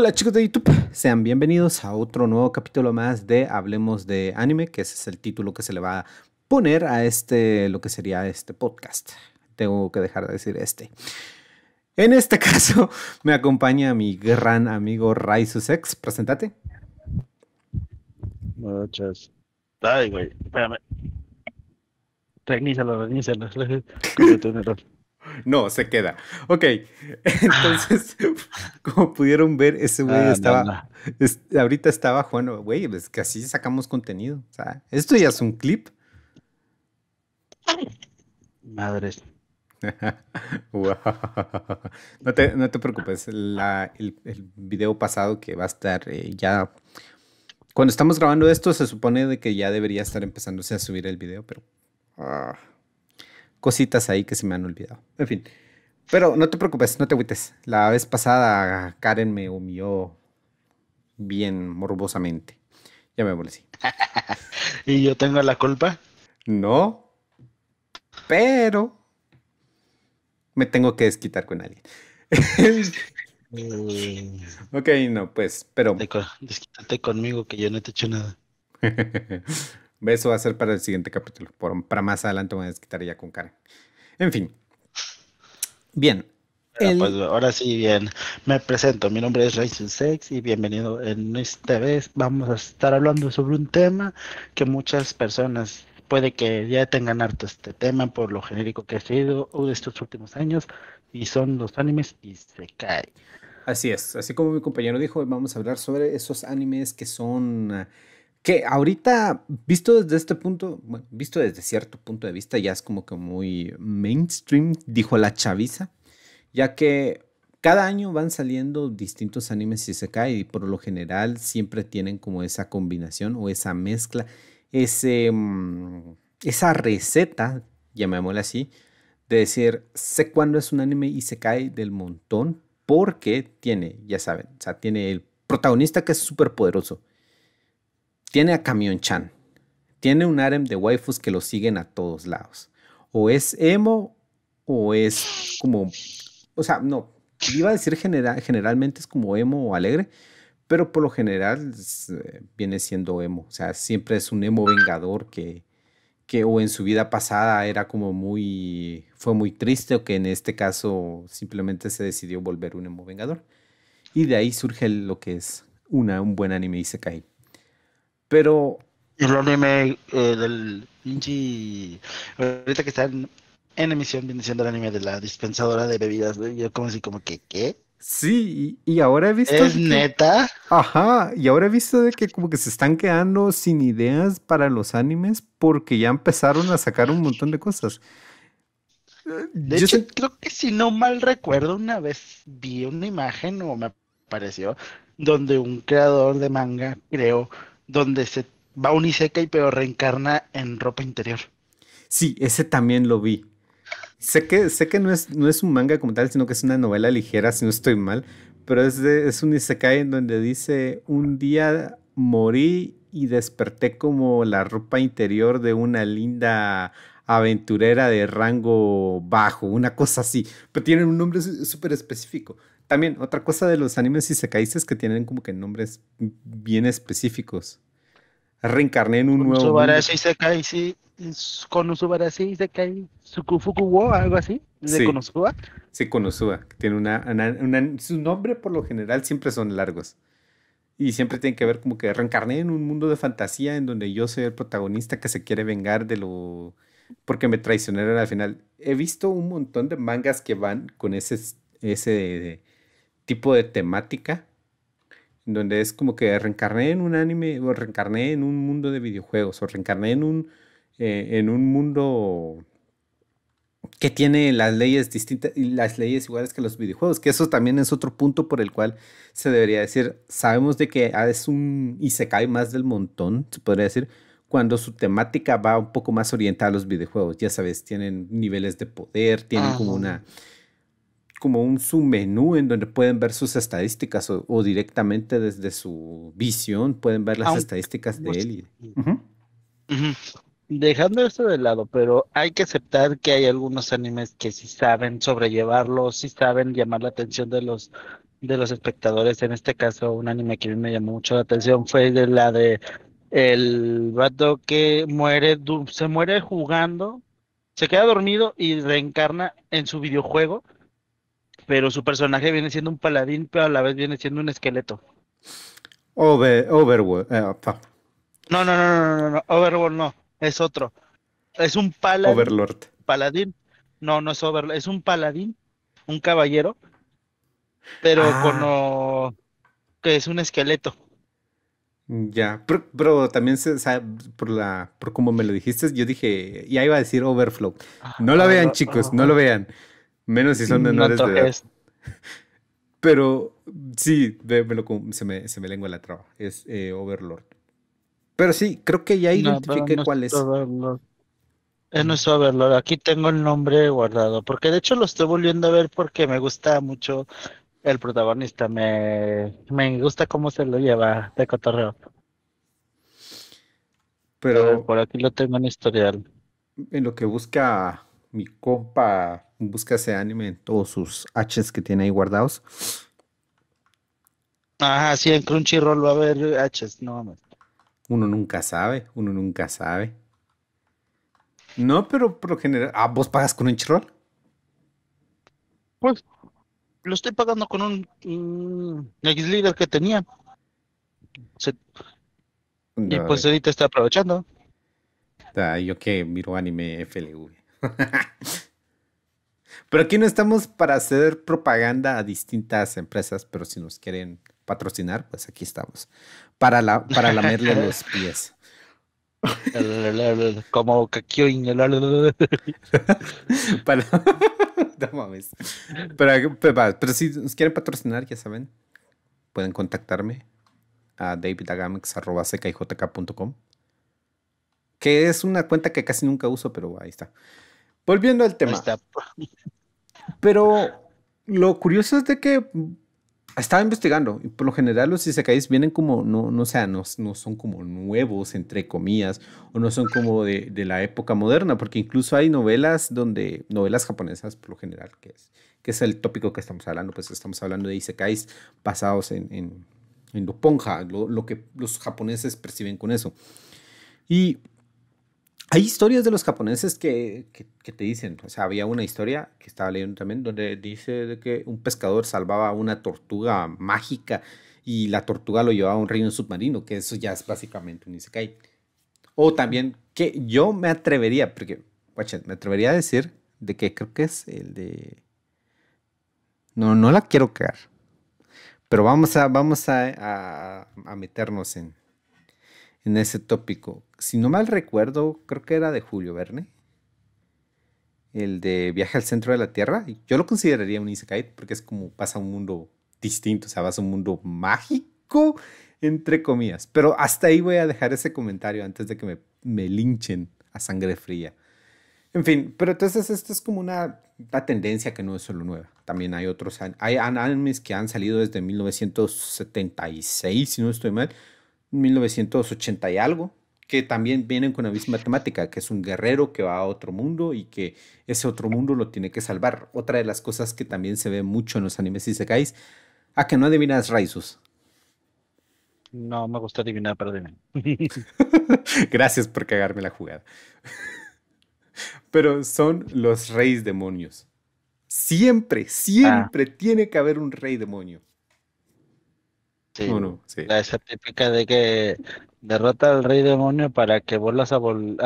Hola chicos de YouTube, sean bienvenidos a otro nuevo capítulo más de Hablemos de Anime, que ese es el título que se le va a poner a este, lo que sería este podcast. Tengo que dejar de decir este. En este caso, me acompaña mi gran amigo Raizusex, Sussex. Presentate. Buenas noches. Ay, güey, espérame. No, se queda. Ok, entonces, como pudieron ver, ese güey ah, estaba, ahorita estaba jugando, güey, es que así sacamos contenido. esto ya es un clip. Madres. no, te, no, te, preocupes, el, video pasado que va a estar eh, ya... Cuando estamos grabando esto, se supone de que ya debería estar empezándose a subir el video, pero... Ah cositas ahí que se me han olvidado. En fin. Pero no te preocupes, no te agüites. La vez pasada Karen me humilló bien morbosamente. Ya me volví. ¿Y yo tengo la culpa? No. Pero me tengo que desquitar con alguien. ok, no, pues, pero. Desquítate conmigo que yo no te he hecho nada. Eso va a ser para el siguiente capítulo. para más adelante voy a desquitar ya con Karen. En fin. Bien. pues ahora sí, bien. Me presento. Mi nombre es racing Sex y bienvenido. En esta vez vamos a estar hablando sobre un tema que muchas personas puede que ya tengan harto este tema por lo genérico que ha sido de estos últimos años y son los animes y se cae. Así es, así como mi compañero dijo, vamos a hablar sobre esos animes que son que ahorita, visto desde este punto, visto desde cierto punto de vista, ya es como que muy mainstream, dijo la chaviza, ya que cada año van saliendo distintos animes y se cae y por lo general siempre tienen como esa combinación o esa mezcla, ese, mm, esa receta, llamémosla así, de decir, sé cuándo es un anime y se cae del montón porque tiene, ya saben, o sea, tiene el protagonista que es súper poderoso tiene a Camión-chan. Tiene un harem de waifus que lo siguen a todos lados. O es emo o es como... O sea, no. Iba a decir generalmente es como emo o alegre, pero por lo general eh, viene siendo emo. O sea, siempre es un emo vengador que, que o en su vida pasada era como muy, fue muy triste o que en este caso simplemente se decidió volver un emo vengador. Y de ahí surge lo que es una, un buen anime cae. Pero. El anime eh, del Ahorita que están en, emisión, viene siendo el anime de la dispensadora de bebidas, Yo, como así, como que, ¿qué? Sí, y, ahora he visto. ¿Es neta? Ajá, y ahora he visto de que como que se están quedando sin ideas para los animes porque ya empezaron a sacar un montón de cosas. De eh, hecho, creo que si no mal recuerdo, una vez vi una imagen o me apareció donde un creador de manga creo donde se va un Isekai pero reencarna en ropa interior. Sí, ese también lo vi. Sé que, sé que no, es, un manga como tal, sino que es una novela ligera, si no estoy mal, pero es, es un Isekai en donde dice, un día morí y desperté como la ropa interior de una linda aventurera de rango bajo, una cosa así, pero tiene un nombre súper específico. También, otra cosa de los animes y es que tienen como que nombres bien específicos. Reencarné en un nuevo. Subarashi Isekai, sí. Konosubarashi Isekai, Sukufuku wo, algo así. De sí. Konosuba. Sí, Konosuba. Tiene una, Su nombre por lo general siempre son largos. Y siempre tienen que ver como que reencarné en un mundo de fantasía en donde yo soy el protagonista que se quiere vengar de lo. porque me traicionaron al final. He visto un montón de mangas que van con ese. ese tipo de temática, donde es como que reencarné en un anime, o reencarné en un mundo de videojuegos, o reencarné en un, eh, en un mundo que tiene las leyes distintas y las leyes iguales que los videojuegos, que eso también es otro punto por el cual se debería decir, sabemos de que ah, es un y se cae más del montón, se podría decir, cuando su temática va un poco más orientada a los videojuegos, ya sabes, tienen niveles de poder, tienen como una como un submenú en donde pueden ver sus estadísticas o, directamente desde su visión pueden ver las estadísticas de él. Y, Dejando eso de lado, pero hay que aceptar que hay algunos animes que sí saben sobrellevarlo, sí saben llamar la atención de los de los espectadores. En este caso, un anime que a mí me llamó mucho la atención fue de la de el vato que muere, se muere jugando, se queda dormido y reencarna en su videojuego pero su personaje viene siendo un paladín, pero a la vez viene siendo un esqueleto. Over, Overworld. Eh, ah, no, no, no, no, no, no, Overworld no, es otro. Es un paladín. Overlord. Paladín. No, no es Overlord, es un paladín, un caballero, pero ah. con que es un esqueleto. Ya, pero, también o por la por como me lo dijiste, yo dije, ya iba a decir overflow. Ah, no lo vean, chicos, no lo vean. Menos si son mm, de edad. Pero sí, se, me, se, lengua la traba. Es eh, Overlord. Pero sí, creo que ya identifiqué cuál es. Overlord. Eh, es Overlord. Aquí tengo el nombre guardado. Porque de hecho lo estoy volviendo a ver porque me gusta mucho el protagonista. Me, gusta cómo se lo lleva de cotorreo. Pero. por aquí lo tengo en historial. En lo que busca mi compa busca ese anime, en todos sus Hs que tiene ahí guardados. Ajá, sí, en Crunchyroll va a haber Hs, no mames. Uno nunca sabe, uno nunca sabe. No, pero por lo general. Ah, ¿vos pagas con un chirrol? Pues lo estoy pagando con un, mm, X-Leader que tenía. y pues ahorita está aprovechando. yo que miro anime FLV. Pero aquí no estamos para hacer propaganda a distintas empresas, pero si nos quieren patrocinar, pues aquí estamos. Para, la, para lamerle los pies. Como para... No mames. Pero, pero, si nos quieren patrocinar, ya saben, pueden contactarme a davidagamex.com, que es una cuenta que casi nunca uso, pero ahí está. Volviendo al tema. Pero lo curioso es de que estaba investigando y por lo general los isekais vienen como, no, no, no, no, son como nuevos, entre comillas, o no son como de, de, la época moderna, porque incluso hay novelas donde, novelas japonesas por lo general, que es, que es el tópico que estamos hablando, pues estamos hablando de isekais basados en, en, en lo lo, lo, que los japoneses perciben con eso. Y hay historias de los japoneses que, te dicen, o sea, había una historia que estaba leyendo también donde dice que un pescador salvaba una tortuga mágica y la tortuga lo llevaba a un reino submarino, que eso ya es básicamente un isekai. O también que yo me atrevería, porque, me atrevería a decir de que creo que es el de... No, no la quiero crear pero vamos a, vamos a meternos en, en ese tópico. Si no mal recuerdo, creo que era de Julio Verne. El de Viaje al Centro de la Tierra. Yo lo consideraría un isekai porque es como pasa a un mundo distinto, o sea, vas a un mundo mágico, entre comillas. Pero hasta ahí voy a dejar ese comentario antes de que me, me linchen a sangre fría. En fin, pero entonces esto es como una, una, tendencia que no es solo nueva. También hay otros, hay animes que han salido desde 1976, si no estoy mal, 1980 y algo, que también vienen con la misma temática, que es un guerrero que va a otro mundo y que ese otro mundo lo tiene que salvar. Otra de las cosas que también se ve mucho en los animes y isekais, a que no adivinas raíces. No, me gusta adivinar, perdónenme. Gracias por cagarme la jugada. Pero son los reyes demonios. Siempre, siempre ah. tiene que haber un rey demonio. La esa típica de que derrota al rey demonio para que vuelvas a,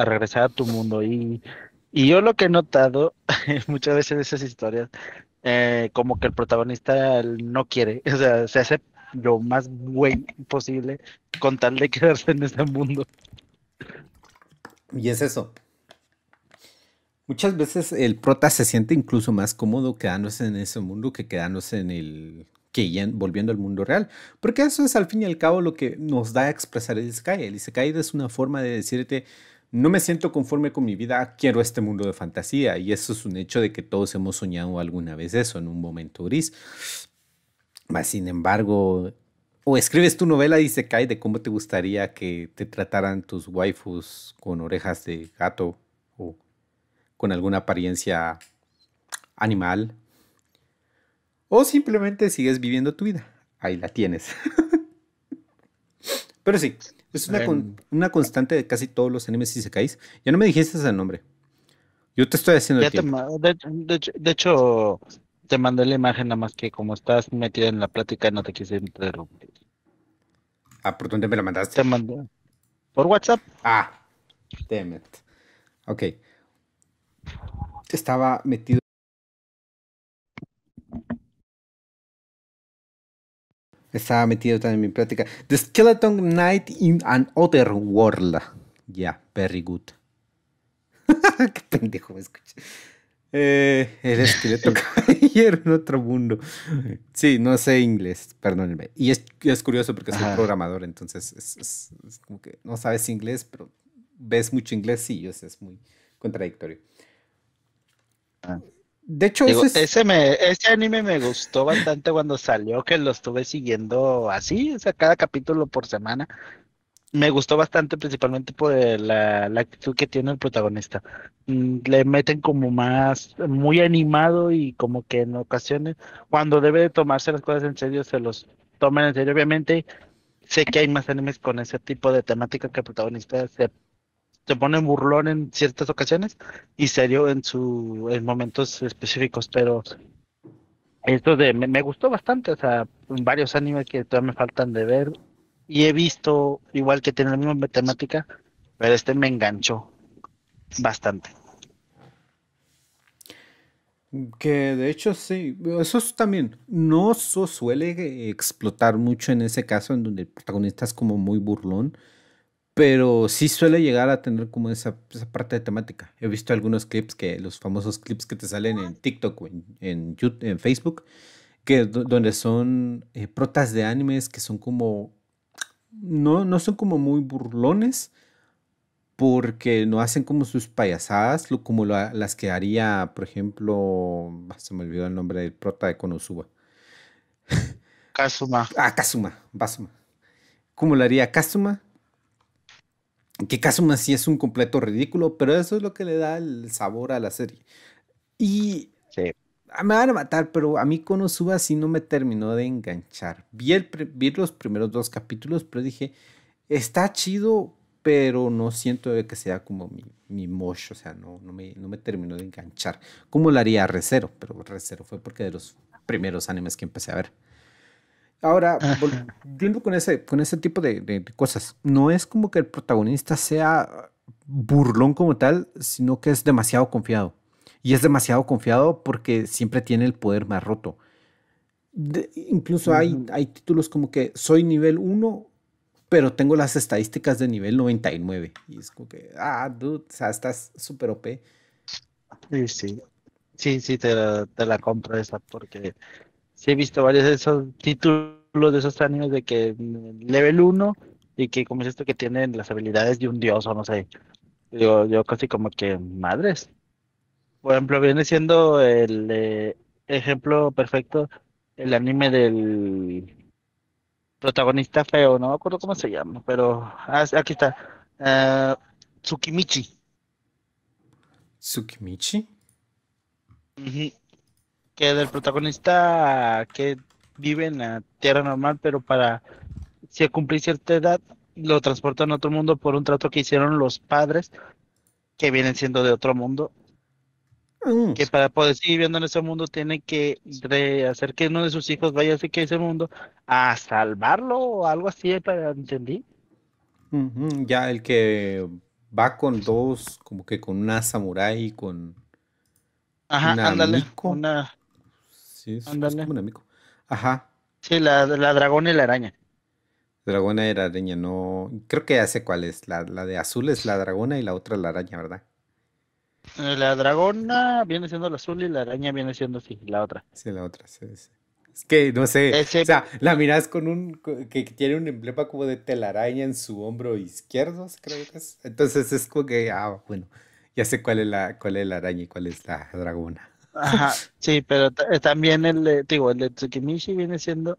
regresar a tu mundo. Y, yo lo que he notado muchas veces en esas historias, eh, como que el protagonista no quiere, o sea, se hace lo más buen posible con tal de quedarse en ese mundo. Y es eso. Muchas veces el prota se siente incluso más cómodo quedándose en ese mundo que quedándose en el que volviendo al mundo real. Porque eso es al fin y al cabo lo que nos da a expresar el Isekai. El Isekai es una forma de decirte, no me siento conforme con mi vida, quiero este mundo de fantasía. Y eso es un hecho de que todos hemos soñado alguna vez eso en un momento gris. Mas, sin embargo, o escribes tu novela y de cómo te gustaría que te trataran tus waifus con orejas de gato o con alguna apariencia animal o simplemente sigues viviendo tu vida. Ahí la tienes. Pero sí, es em. una, constante de casi todos los animes se caís. Ya no me dijiste ese nombre. Yo te estoy haciendo el tiempo. de, hecho, te mandé la imagen nada más que como estás metida en la plática no te quise interrumpir. Ah, ¿por dónde me la mandaste? Te mandé. Por WhatsApp. Ah, damn it. Ok. Estaba metido estaba metido también en mi práctica. The Skeleton Knight in an Other World. Ya, yeah, very good. Qué pendejo me escuché. Eh, el esqueleto en otro mundo. Sí, no sé inglés, perdónenme. Y es, curioso porque soy programador, entonces es, como que no sabes inglés, pero ves mucho inglés, sí, es, es muy contradictorio. Ah. De hecho, ese, ese, anime me gustó bastante cuando salió, que lo estuve siguiendo así, o sea, cada capítulo por semana. Me gustó bastante, principalmente por la, actitud que tiene el protagonista. Mm, le meten como más, muy animado y como que en ocasiones, cuando debe de tomarse las cosas en serio, se los toman en serio. Obviamente, sé que hay más animes con ese tipo de temática que el protagonista se se pone burlón en ciertas ocasiones y serio en su en momentos específicos, pero esto de me, gustó bastante, o sea, varios animes que todavía me faltan de ver y he visto igual que tiene la misma temática, pero este me enganchó bastante. Que de hecho sí, eso también no suele explotar mucho en ese caso en donde el protagonista es como muy burlón pero sí suele llegar a tener como esa, parte de temática. He visto algunos clips que, los famosos clips que te salen en TikTok en, Facebook, que donde son eh, protas de animes que son como, no, no son como muy burlones, porque no hacen como sus payasadas, como las que haría, por ejemplo, ah, se me olvidó el nombre del prota de Konosuba. Kazuma. ah, Kazuma, Basuma. Como lo haría Kazuma, que más, sí es un completo ridículo, pero eso es lo que le da el sabor a la serie. Y me van a matar, pero a mí Konosuba sí no me terminó de enganchar. Vi, el, los primeros dos capítulos, pero dije, está chido, pero no siento que sea como mi, mi mosh, o sea, no, no, me, no me terminó de enganchar. Como lo haría Recero, pero Recero fue porque de los primeros animes que empecé a ver. Ahora, volviendo con ese, con ese tipo de, cosas, no es como que el protagonista sea burlón como tal, sino que es demasiado confiado. Y es demasiado confiado porque siempre tiene el poder más roto. incluso hay, hay títulos como que soy nivel 1, pero tengo las estadísticas de nivel 99. Y es como que, ah, dude, o sea, estás súper OP. Sí, sí. Sí, te, te la compro esa porque sí he visto varios de esos títulos de esos animes de que mm, level 1 y que como es esto que tienen las habilidades de un dios o no sé. Yo, yo casi como que madres. Por ejemplo, viene siendo el eh, ejemplo perfecto el anime del protagonista feo, no me acuerdo cómo se llama, pero ah, aquí está. Ah, Tsukimichi. ¿Tsukimichi? que del protagonista que vive en la Tierra normal, pero para si cumplir cierta edad lo transportan a otro mundo por un trato que hicieron los padres que vienen siendo de otro mundo. Mm. Que para poder seguir viviendo en ese mundo tiene que hacer que uno de sus hijos vaya a ese mundo a salvarlo o algo así, eh, entendí. Ya el que va con dos, como que con una samurái, con Ajá, ándale, una Sí, es, un Ajá. Sí, la, la dragona y la araña. Dragona y la araña, no. Creo que ya sé cuál es. La, la de azul es la dragona y la otra la araña, ¿verdad? Eh, la dragona viene siendo la azul y la araña viene siendo, sí, la otra. Sí, la otra, sí, Es que no sé, eh, o sea, la miras con un que tiene un emblema como de telaraña en su hombro izquierdo, creo que es. Entonces es como que, ah, bueno, ya sé cuál es la, cuál es la araña y cuál es la dragona. sí, pero eh, también el de, digo, el de Tsukimishi viene siendo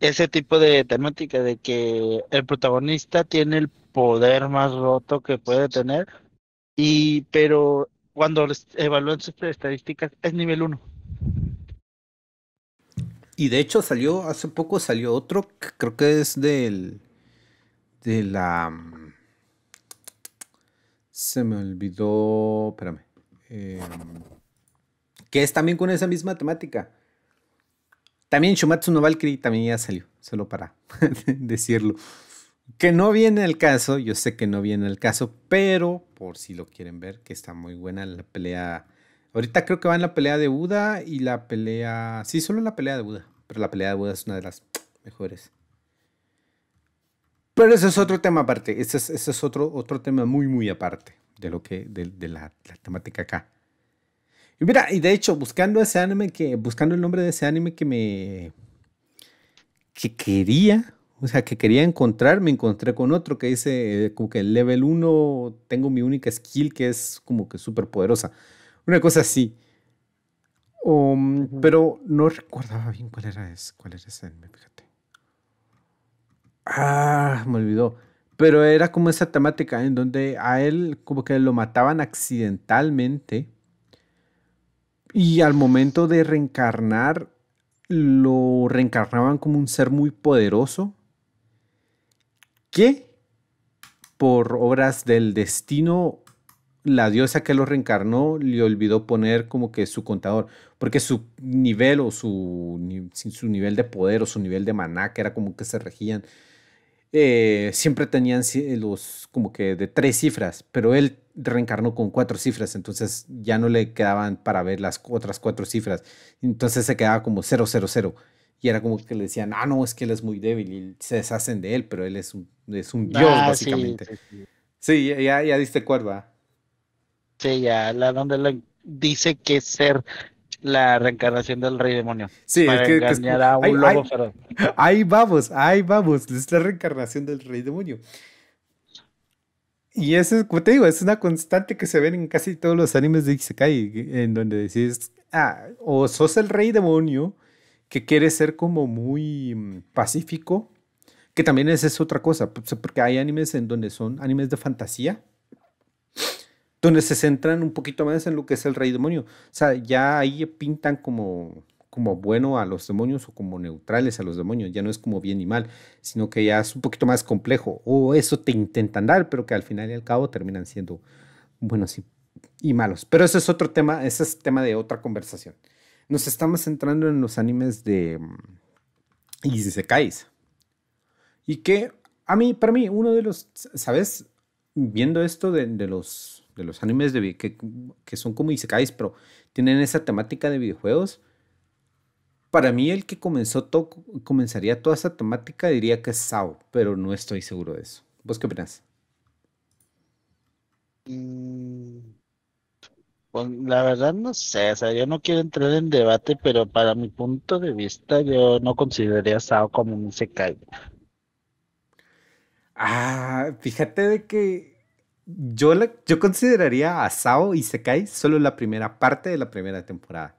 ese tipo de temática de que el protagonista tiene el poder más roto que puede tener y pero cuando evalúan sus estadísticas es nivel 1. Y de hecho salió hace poco salió otro, creo que es del de la mm, se me olvidó, espérame. Em, que es también con esa misma temática. También Shumatsu no también ya salió, solo para decirlo. Que no viene al caso, yo sé que no viene al caso, pero por si lo quieren ver, que está muy buena la pelea. Ahorita creo que va en la pelea de Buda y la pelea. Sí, solo la pelea de Buda, pero la pelea de Buda es una de las mejores. Pero eso es otro tema aparte. Ese es, otro, otro tema muy, muy aparte de lo que de, la temática acá. Y mira, y de hecho, buscando ese anime que, buscando el nombre de ese anime que me, que quería, o sea, que quería encontrar, me encontré con otro que dice eh, como que el level 1 tengo mi única skill que es como que súper poderosa. Una cosa así. Um, pero no recordaba bien cuál era cuál era ese anime, fíjate. Ah, me olvidó. Pero era como esa temática en donde a él como que lo mataban accidentalmente y al momento de reencarnar, lo reencarnaban como un ser muy poderoso que, por obras del destino, la diosa que lo reencarnó le olvidó poner como que su contador, porque su nivel o su, su nivel de poder o su nivel de maná, que era como que se regían eh, siempre tenían los como que de tres cifras, pero él reencarnó con cuatro cifras, entonces ya no le quedaban para ver las otras cuatro cifras, entonces se quedaba como 000 y era como que le decían, ah, no, es que él es muy débil y se deshacen de él, pero él es un, es un dios, ah, básicamente. Sí, ya, ya diste cuerda. Sí, ya, la donde le dice que ser la reencarnación del rey demonio. Sí, es que, engañar un lobo Ahí vamos, ahí vamos, es la reencarnación del rey demonio. Y eso, como te digo, es una constante que se ven en casi todos los animes de Isekai, en donde decís, ah, o sos el rey demonio, que quiere ser como muy mm, pacífico, que también es otra cosa, pues, porque hay animes en donde son animes de fantasía, donde se centran un poquito más en lo que es el rey demonio. O sea, ya ahí pintan como, como bueno a los demonios o como neutrales a los demonios. Ya no es como bien y mal, sino que ya es un poquito más complejo. O eso te intentan dar, pero que al final y al cabo terminan siendo buenos y, malos. Pero ese es otro tema, ese es tema de otra conversación. Nos estamos centrando en los animes de mm, Isekais. Y que a mí, para mí, uno de los, ¿sabes? Viendo esto de los de los animes de, que, que son como isekais, pero tienen esa temática de videojuegos. Para mí el que comenzó todo comenzaría toda esa temática diría que es Sao, pero no estoy seguro de eso. ¿Vos qué opinas? Mm, pues, la verdad no sé, o sea, yo no quiero entrar en debate, pero para mi punto de vista yo no consideraría a Sao como un isekai. Ah, fíjate de que yo, yo consideraría a Sao y Sekai solo la primera parte de la primera temporada.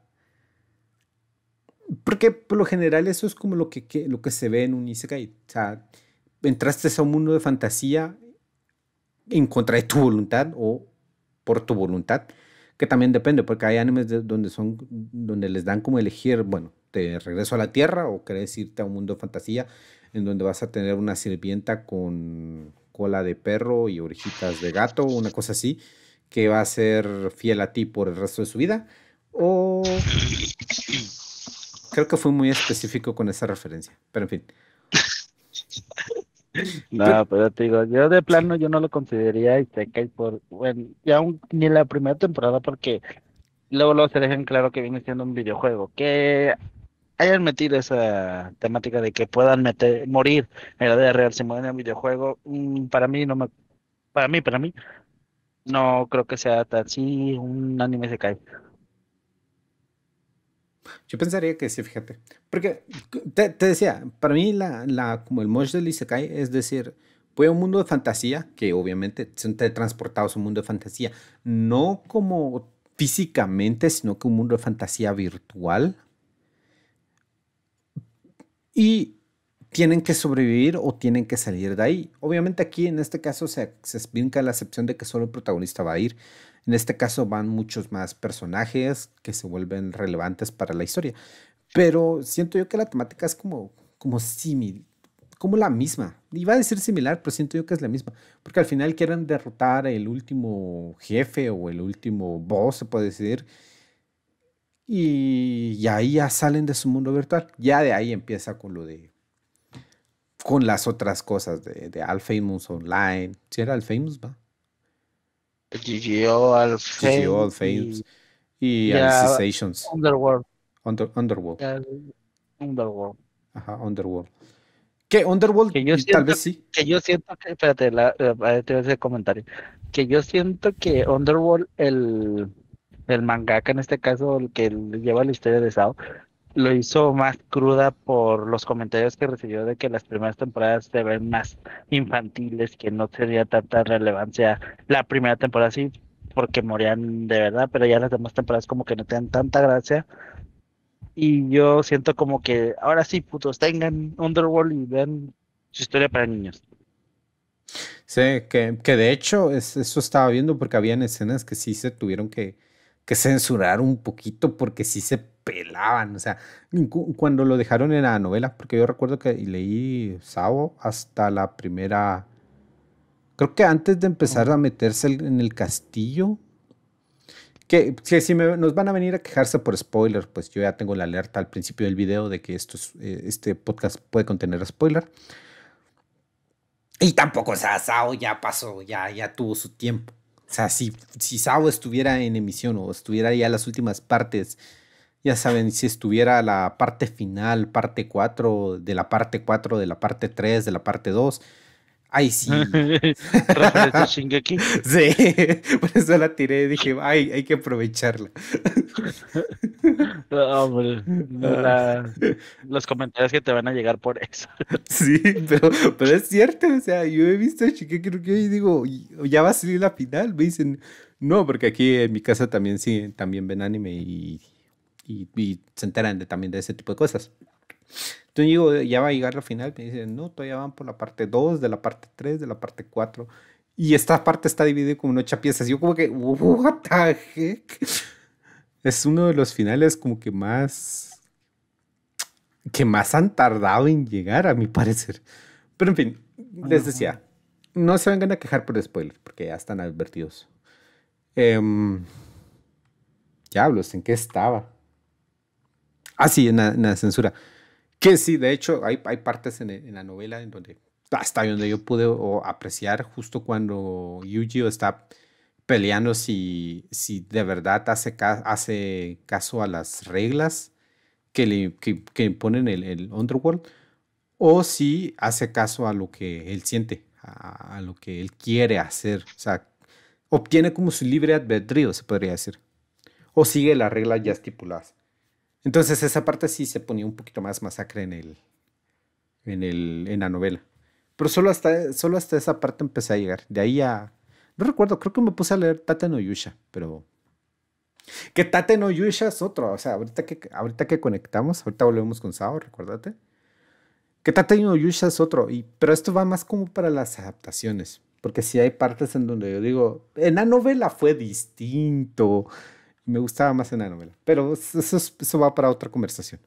Porque por lo general eso es como lo que, lo que se ve en un Isekai. O sea, entraste a un mundo de fantasía en contra de tu voluntad o por tu voluntad. Que también depende, porque hay animes donde, son, donde les dan como elegir, bueno, te regreso a la Tierra o querés irte a un mundo de fantasía en donde vas a tener una sirvienta con cola de perro y orejitas de gato, una cosa así, que va a ser fiel a ti por el resto de su vida. O creo que fue muy específico con esa referencia, pero en fin. No, pero te digo, yo de plano yo no lo consideraría Isekai por, bueno, ya ni la primera temporada porque luego luego se en claro que viene siendo un videojuego, que hayan metido esa temática de que puedan meter, morir en la vida real en un videojuego, mm, para mí no me, para mí, para mí, no creo que sea tan sí un anime se cae. Yo pensaría que sí, fíjate. Porque te, decía, para mí la, la, como el mosh del Isekai es decir, puede un mundo de fantasía, que obviamente han transportado... a un mundo de fantasía, no como físicamente, sino que un mundo de fantasía virtual, y tienen que sobrevivir o tienen que salir de ahí. Obviamente aquí en este caso se, se explica la excepción de que solo el protagonista va a ir. En este caso van muchos más personajes que se vuelven relevantes para la historia. Pero siento yo que la temática es como, como similar, como la misma. Iba a decir similar, pero siento yo que es la misma. Porque al final quieren derrotar el último jefe o el último boss, se puede decir y, ahí ya salen de su mundo virtual. Ya de ahí empieza con lo de. con las otras cosas de, de Alfamous Online. Si ¿Sí era Alfamous, va. GGO, Alfamous. GGO, Y, y Sessions. Underworld. underworld. underworld. Ajá, Underworld. ¿Qué? Underworld, tal vez sí. Que yo siento que, espérate, eh, te voy a hacer comentario. Que yo siento que Underworld, el el mangaka en este caso, el que lleva la historia de Sao, lo hizo más cruda por los comentarios que recibió de que las primeras temporadas se ven más infantiles, que no tenía tanta relevancia la primera temporada sí, porque morían de verdad, pero ya las demás temporadas como que no tenían tanta gracia. Y yo siento como que ahora sí, putos, tengan Underworld y vean su historia para niños. Sí, que, de hecho eso estaba viendo porque habían escenas que sí se tuvieron que, que censurar un poquito porque sí se pelaban. O sea, cuando lo dejaron en la novela, porque yo recuerdo que leí Sao hasta la primera. Creo que antes de empezar a meterse en el castillo. Que, si nos van a venir a quejarse por spoiler, pues yo ya tengo la alerta al principio del video de que esto eh, este podcast puede contener spoiler. Y tampoco, o sea, Sao ya pasó, ya, ya tuvo su tiempo. O sea, si, si Sao estuviera en emisión o estuviera ya las últimas partes, ya saben, si estuviera la parte final, parte 4, de la parte 4, de la parte 3, de la parte 2, Ay, sí. Shingeki. Sí, por eso la tiré y dije, ay, hay que aprovecharla. hombre, ah. los comentarios que te van a llegar por eso. sí, pero, es cierto, o sea, yo he visto Shingeki que y digo, ya va a salir la final, me dicen, no, porque aquí en mi casa también sí, también ven anime y, se enteran también de ese tipo de cosas. Entonces digo, ya va a llegar la final, me dicen, no, todavía van por la parte 2, de la parte 3, de la parte 4. Y esta parte está dividida como en ocho piezas. Yo como que, what Es uno de los finales como que más... Que más han tardado en llegar, a mi parecer. Pero en fin, ah, les decía, no se vengan a quejar por spoilers, porque ya están advertidos. Eh, diablos, ¿en qué estaba? Ah, sí, en la censura. Que sí, de hecho, hay, hay partes en, la novela en donde hasta donde yo pude apreciar justo cuando Yuji está peleando si, si de verdad hace, hace caso a las reglas que le que, imponen el, Underworld o si hace caso a lo que él siente, a, a lo que él quiere hacer. O sea, obtiene como su libre albedrío, se podría decir. O sigue las reglas ya estipuladas. Entonces esa parte sí se ponía un poquito más masacre en el, en el, en la novela. Pero solo hasta, solo hasta esa parte empecé a llegar. De ahí a, no recuerdo, creo que me puse a leer Tate no Yusha, pero que Tate no Yusha es otro, o sea, ahorita que, ahorita que conectamos, ahorita volvemos con Sao, recuérdate. Que Tate no Yusha es otro, y, pero esto va más como para las adaptaciones porque sí hay partes en donde yo digo, en la novela fue distinto, me gustaba más en la novela. Pero eso, va para otra conversación.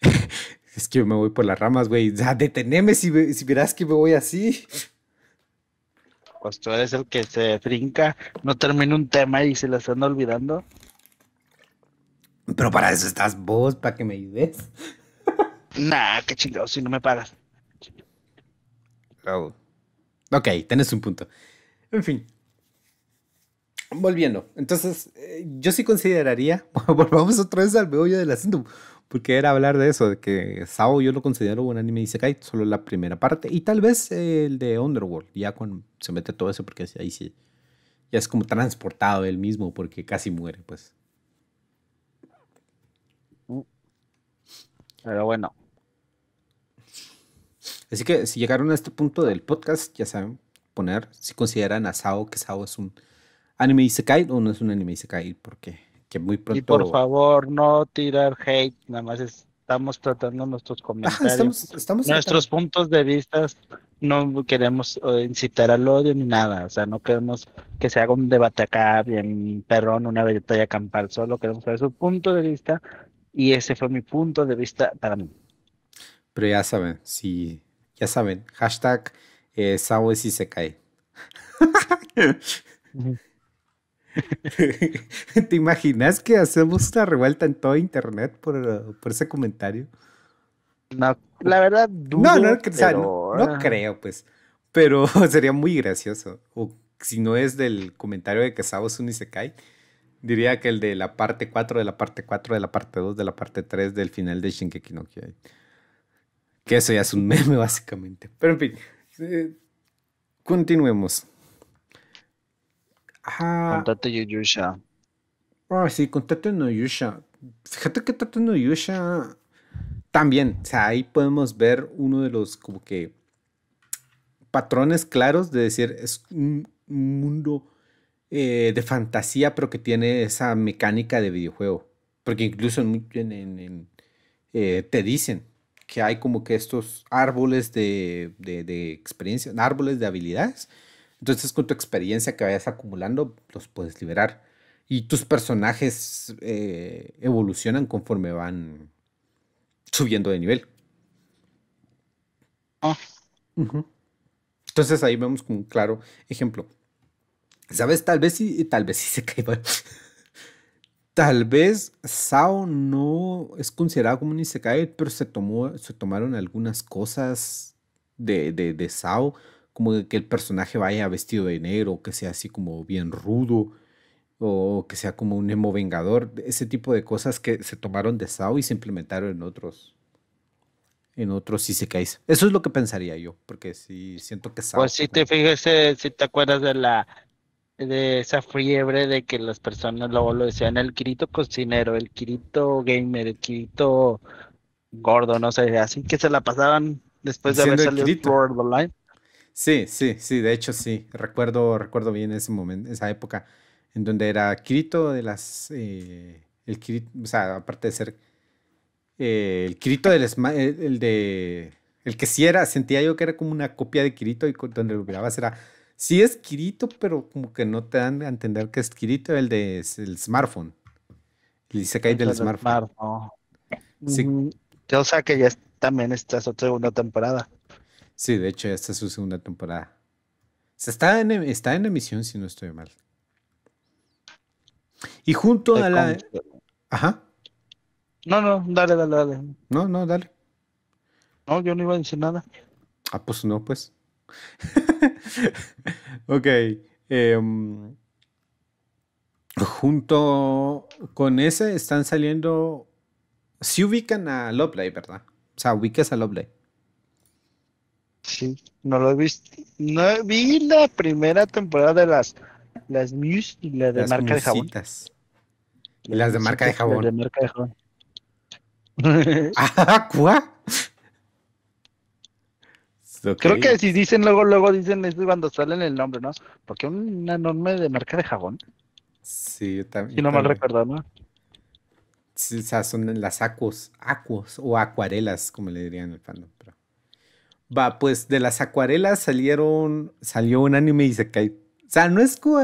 es que yo me voy por las ramas, güey. Ya, deteneme si, si verás que me voy así. Pues tú eres el que se frinca. no termina un tema y se lo están olvidando. Pero para eso estás vos, para que me ayudes. nah, qué chingado, si no me pagas. Ok, tenés un punto. En fin volviendo, entonces eh, yo sí consideraría, volvamos otra vez al meollo del asunto, porque era hablar de eso, de que Sao yo lo considero un anime Isekai, solo la primera parte, y tal vez el de Underworld, ya cuando se mete todo eso, porque ahí sí, ya es como transportado él mismo, porque casi muere, pues. Pero bueno. Así que si llegaron a este punto del podcast, ya saben, poner si consideran a Sao, que Sao es un anime cae o no es un anime cae porque que muy pronto y por favor no tirar hate nada más estamos tratando nuestros comentarios estamos, nuestros puntos de vista no queremos eh, incitar al odio ni nada o sea no queremos que se haga un debate acá bien perrón una batalla campal solo queremos saber su punto de vista y ese fue mi punto de vista para mí pero ya saben sí ya saben hashtag eh, Sao se cae. ¿Te imaginas que hacemos una revuelta en todo Internet por, por ese comentario? No, la verdad, no, no, ah. creo, pues. Pero sería muy gracioso. O si no es del comentario de que Sabos un cae diría que el de la parte 4, de la parte 4, de la parte 2, de la parte 3 del final de Shinkeki no Que eso ya es un meme, básicamente. Pero en fin, eh, continuemos. Ajá. de Yusha. Ah, sí, Fíjate que Tate no Yusha también, sea, ahí podemos ver uno de los como que patrones claros de decir, es un mundo eh, de fantasía, pero que tiene esa mecánica de videojuego. Porque incluso eh, te dicen que hay como que estos árboles de experiencia, árboles de habilidades entonces con tu experiencia que vayas acumulando, los puedes liberar. Y tus personajes eh, evolucionan conforme van subiendo de nivel. Ah. Entonces ahí vemos como un claro ejemplo. ¿Sabes? Tal vez sí, tal vez sí se cae. tal vez Sao no es considerado como ni se cae, pero se, tomó, se tomaron algunas cosas de, de, de Sao como que el personaje vaya vestido de negro, que sea así como bien rudo, o que sea como un emo vengador, ese tipo de cosas que se tomaron de Sao y se implementaron en otros en otros se cae. Eso es lo que pensaría yo, porque si siento que Sao Pues si te fijas, eh, si te acuerdas de la de esa fiebre de que las personas luego lo decían el Kirito cocinero, el Kirito gamer, el Kirito gordo, no sé, así que se la pasaban después de haber salido World Online Sí, sí, sí, de hecho sí. Recuerdo, recuerdo bien ese momento, esa época en donde era Kirito de las. Eh, el o sea, aparte de ser. Eh, el Kirito del. El, el, de. El que sí era, sentía yo que era como una copia de Kirito y donde lo mirabas era. Sí es Kirito, pero como que no te dan a entender que es Kirito el de el smartphone. se cae del smartphone. Yo sé sea que ya también estás otra segunda temporada. Sí, de hecho, esta es su segunda temporada. Se está, en, em, está en emisión, si no estoy mal. Y junto a la. Ajá. No, no, dale, dale, dale. No, no, dale. No, yo no iba a decir nada. Ah, pues no, pues. ok. Em, junto con ese están saliendo. Si ubican a Loplay, ¿verdad? O sea, ubicas a Loplay. Sí, no lo he visto. No vi la primera temporada de las las Muse y de marca de jabón. Las de marca de jabón. Las de marca de jabón. ¿Aqua? Creo que si dicen luego, luego dicen eso cuando salen el nombre, ¿no? Porque una enorme de marca de jabón. Sí, yo también. Si no mal recuerdo, ¿no? o sea, son las acuos, acuos o acuarelas, como le dirían el fandom. Va, pues de las acuarelas salieron, salió un anime y se cae. O sea, no es como,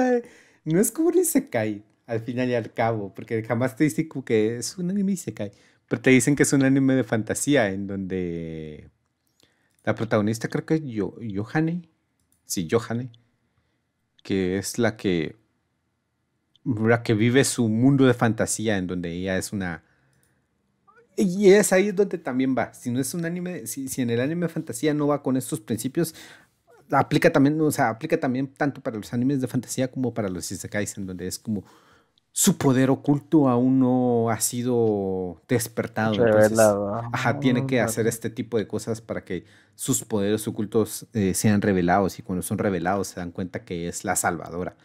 no es como un isekai, al final y al cabo, porque jamás te dicen que es un anime y se cae, pero te dicen que es un anime de fantasía en donde la protagonista creo que es Yo sí, Johane que es la que, la que vive su mundo de fantasía en donde ella es una y es ahí donde también va. Si no es un anime, si, en el anime fantasía no va con estos principios, aplica también, o sea, aplica también tanto para los animes de fantasía como para los isekais, en donde es como su poder oculto aún no ha sido despertado. Entonces, ah, tiene que hacer este tipo de cosas para que sus poderes ocultos eh, sean revelados y cuando son revelados se dan cuenta que es la salvadora.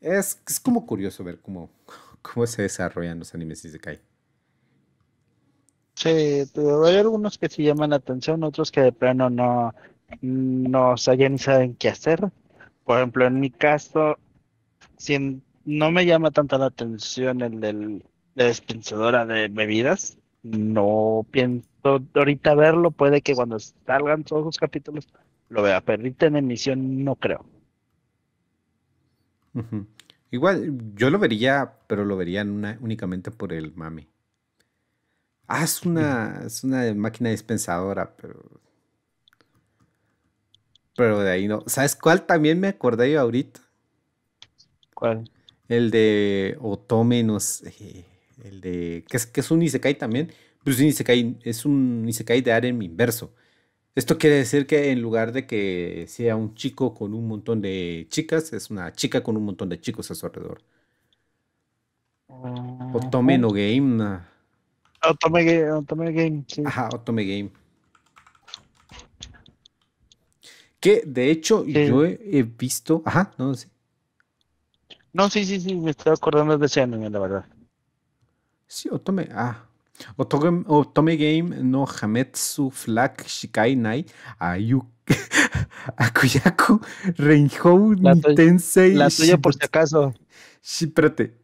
Es, como curioso ver cómo, cómo se desarrollan los animes isekai. Sí, pero hay algunos que sí llaman la atención, otros que de plano no, no ni saben qué hacer. Por ejemplo, en mi caso, si no me llama tanta la atención el del despensadora dispensadora de bebidas. No pienso ahorita verlo, puede que cuando salgan todos los capítulos lo vea, pero ahorita en emisión no creo. Igual, yo lo vería, pero lo vería únicamente por el mami. Ah, es una, es una máquina dispensadora, pero. Pero de ahí no. ¿Sabes cuál también me acordé yo ahorita? ¿Cuál? El de Otomenos, eh, El de. Que es, un Isekai también. Pero es un Isekai, es un de Arem inverso. Esto quiere decir que en lugar de que sea un chico con un montón de chicas, es una chica con un montón de chicos a su alrededor. Uh ah, Otome no Game. Otome Game. Otome Game Ajá, Otome Game. Que de hecho yo he, visto. Ajá, no sé. No, sí, sí, sí, me estaba acordando de ese anime, la verdad. Sí, Otome. Ah. Otome, Otome Game no Hametsu Flag Shikai Nai Ayuk. Akuyaku Reinhou Tensei. La tuya por si acaso. Sí, espérate.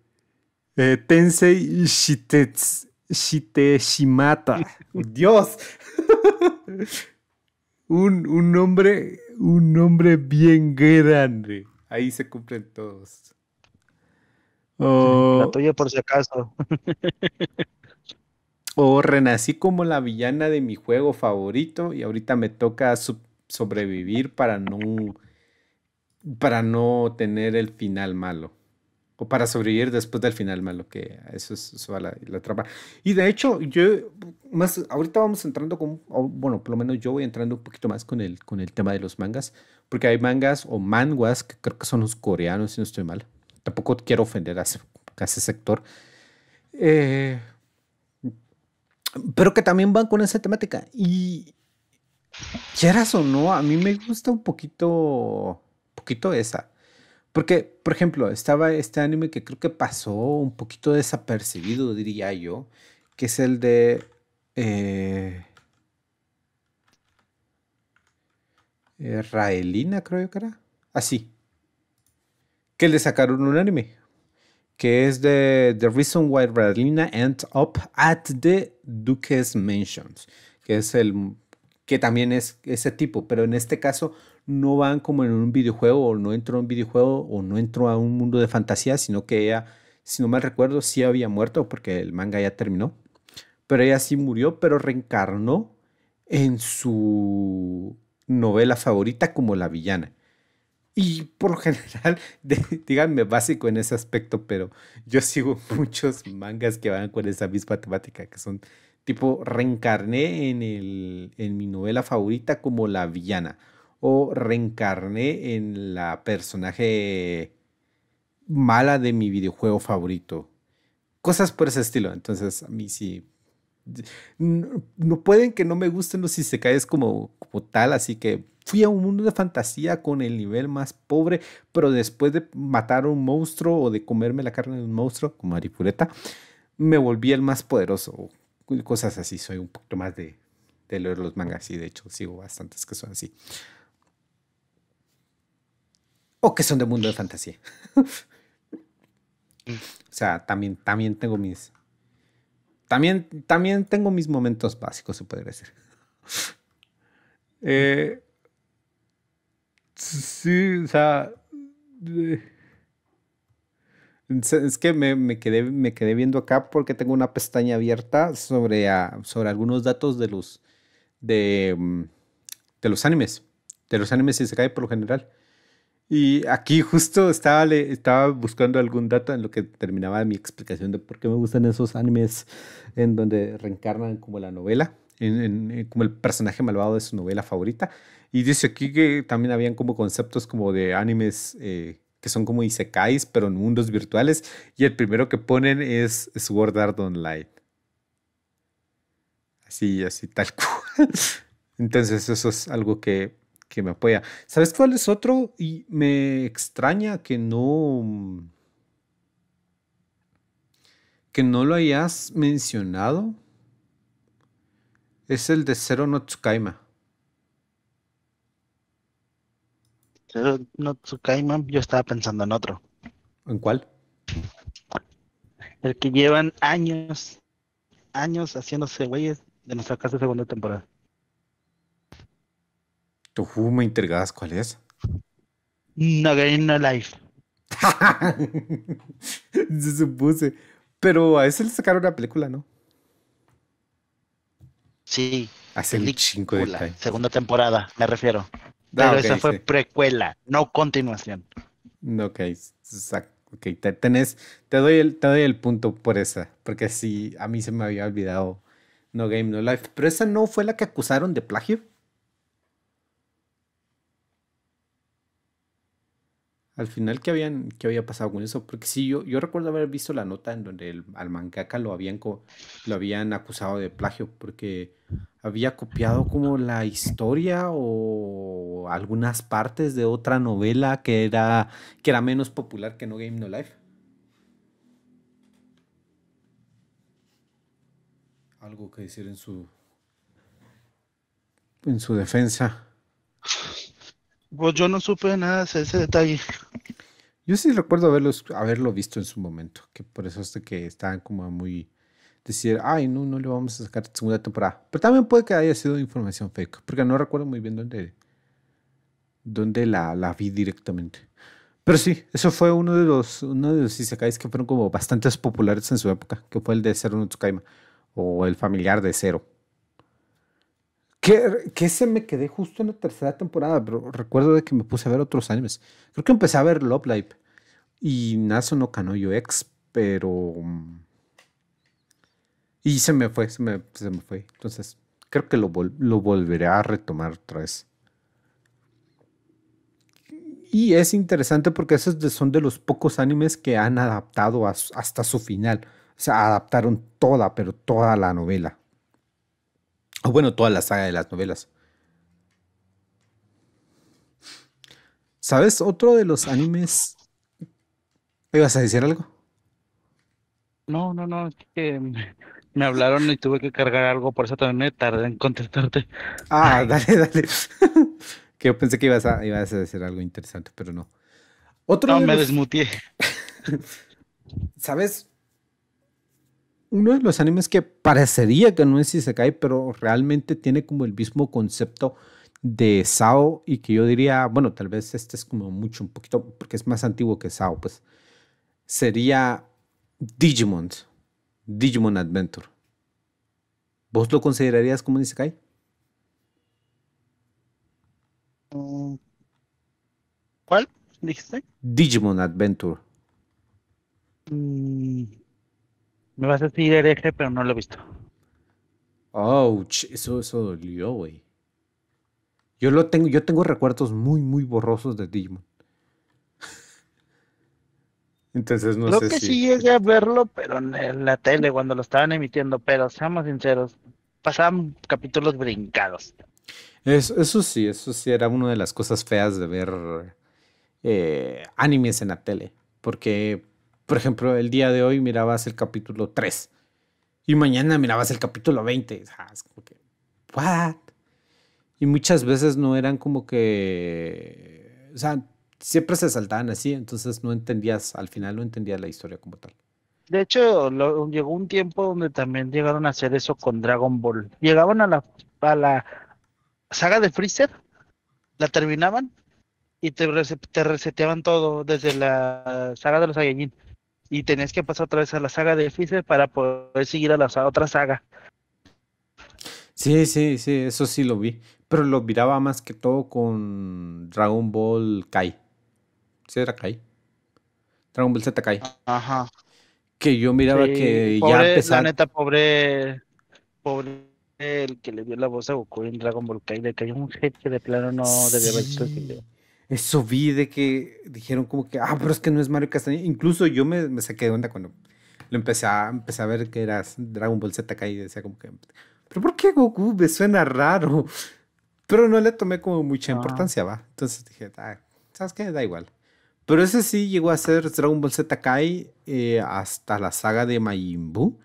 Eh, Tensei Shitetsu si si te mata, Dios. un, hombre un hombre bien grande. Ahí se cumplen todos. la tuya por si acaso. o renací como la villana de mi juego favorito y ahorita me toca sobrevivir para no para no tener el final malo o para sobrevivir después del final malo, que eso es la, trampa. Y de hecho, yo más ahorita vamos entrando con, bueno, por lo menos yo voy entrando un poquito más con el, con el tema de los mangas, porque hay mangas o manguas que creo que son los coreanos, si no estoy mal. Tampoco quiero ofender a ese, sector. Eh, pero que también van con esa temática. Y quieras o no, a mí me gusta un poquito, poquito esa. Porque, por ejemplo, estaba este anime que creo que pasó un poquito desapercibido, diría yo, que es el de... Eh, Raelina, creo que era. Así. que le sacaron un anime. Que es de The Reason Why Raelina Ends Up at the Duke's Mansions. Que es el que también es ese tipo, pero en este caso no van como en un videojuego o no entro a un videojuego o no entro a un mundo de fantasía, sino que ella, si no mal recuerdo, sí había muerto porque el manga ya terminó, pero ella sí murió, pero reencarnó en su novela favorita como la villana. Y por lo general, díganme básico en ese aspecto, pero yo sigo muchos mangas que van con esa misma temática, que son Tipo, reencarné en, el, en mi novela favorita como la villana. O reencarné en la personaje mala de mi videojuego favorito. Cosas por ese estilo. Entonces, a mí sí. No, pueden que no me gusten los se como, como tal, así que fui a un mundo de fantasía con el nivel más pobre, pero después de matar a un monstruo o de comerme la carne de un monstruo, como Aripureta, me volví el más poderoso cosas así. Soy un poquito más de, leer los mangas y de hecho sigo bastantes que son así. O que son de mundo de fantasía. Mm. o sea, también, también tengo mis. También, también tengo mis momentos básicos, se podría decir. Eh, sí, o sea. Eh, es que me, quedé, me quedé viendo acá porque tengo una pestaña abierta sobre, sobre algunos datos de los, de, mm, de los animes, de los animes y se cae por lo general. Y aquí justo estaba, estaba buscando algún dato en lo que terminaba mi explicación de por qué me gustan esos animes en donde reencarnan como la novela, como el personaje malvado de su novela favorita. Y dice aquí que también habían como conceptos como de animes eh, que son como isekais, pero en mundos virtuales. Y el primero que ponen es Sword Art Online. Así, así, tal cual. Entonces, eso es algo que, me apoya. ¿Sabes cuál es otro? Y me extraña que no. que no lo hayas mencionado. Es el de Zero No Tsukaima. no Tsukaiman, yo estaba pensando en otro. ¿En cuál? El que llevan años, años haciéndose güeyes de nuestra casa de segunda temporada. Tú me intrigas, ¿cuál es? No Game No Life. Se supuse. Pero a ese le sacaron la película, ¿no? Sí. Hace el chingo de la Segunda temporada, me refiero. Ah, pero esa fue precuela, no continuación. Ok, te, tenés, te, doy el, te doy el punto por esa, porque sí, a mí se me había olvidado No Game No Life. Pero esa no fue la que acusaron de plagio. al final qué, había pasado con eso, porque sí, yo, recuerdo haber visto la nota en donde el, al mangaka lo habían, acusado de plagio, porque había copiado como la historia o algunas partes de otra novela que era, que era menos popular que No Game No Life. Algo que decir en su en su defensa. Pues yo no supe nada de ese detalle. Yo sí recuerdo haberlo visto en su momento, que por eso hasta que estaban como muy decir, ay, no, no le vamos a sacar segunda temporada. Pero también puede que haya sido información fake, porque no recuerdo muy bien dónde, dónde la, vi directamente. Pero sí, eso fue uno de los, uno de los que fueron como bastante populares en su época, que fue el de cero no o el familiar de cero que, se me quedé justo en la tercera temporada, pero recuerdo de que me puse a ver otros animes. Creo que empecé a ver Love Live y Nazo no Kanoyo X, pero... Mm, y se me fue, se me, fue. Entonces, creo que lo, volveré a retomar otra vez. Y es interesante porque esos son de los pocos animes que han adaptado hasta su final. O sea, adaptaron toda, pero toda la novela. O ah, bueno, toda la saga de las novelas. ¿Sabes? Otro de los animes. ¿Ibas a decir algo? No, no, no. Es que me hablaron y tuve que cargar algo, por eso también me tardé en contestarte. Ah, dale, dale. que yo pensé que ibas a, ibas a decir algo interesante, pero no. Otro no, me desmutié. ¿Sabes? uno de los animes que parecería que no es Isekai, pero realmente tiene como el mismo concepto de Sao y que yo diría, bueno, tal vez este es como mucho, un poquito, porque es más antiguo que Sao, pues sería Digimon, Digimon Adventure. ¿Vos lo considerarías como un Isekai? ¿Cuál Digimon Adventure. Mm. Me vas a decir hereje, pero no lo he visto. Ouch, eso, eso dolió, güey. Yo lo tengo, yo tengo recuerdos muy, muy borrosos de Digimon. Entonces no Creo Lo que sí llegué a verlo, pero en la tele cuando lo estaban emitiendo, pero seamos sinceros, pasaban capítulos brincados. Eso, sí, eso sí era una de las cosas feas de ver eh, animes en la tele, porque por ejemplo, el día de hoy mirabas el capítulo 3 y mañana mirabas el capítulo 20. Y muchas veces no eran como que, o sea, siempre se saltaban así, entonces no entendías, al final no entendías la historia como tal. De hecho, llegó un tiempo donde también llegaron a hacer eso con Dragon Ball. Llegaban a la, a la saga de Freezer, la terminaban y te, te reseteaban todo desde la saga de los Saiyajin y tenías que pasar otra vez a la saga de Freezer para poder seguir a la otra saga. Sí, sí, sí, eso sí lo vi. Pero lo miraba más que todo con Dragon Ball Kai. ¿Sí Kai? Dragon Ball Z Kai. Ajá. Que yo miraba que ya empezaba. La neta, pobre. Pobre el que le dio la voz a Goku en Dragon Ball Kai, Le cayó un jefe de plano no debía haber sido eso vi de que dijeron como que, ah, pero es que no es Mario Castañeda. Incluso yo me, me saqué de onda cuando lo empecé a, empecé a ver que era Dragon Ball Z Kai y decía como que, pero ¿por qué Goku? Me suena raro. Pero no le tomé como mucha ah. importancia, va. Entonces dije, ah, ¿sabes qué? Da igual. Pero ese sí llegó a ser Dragon Ball Z Kai eh, hasta la saga de Majin Buu,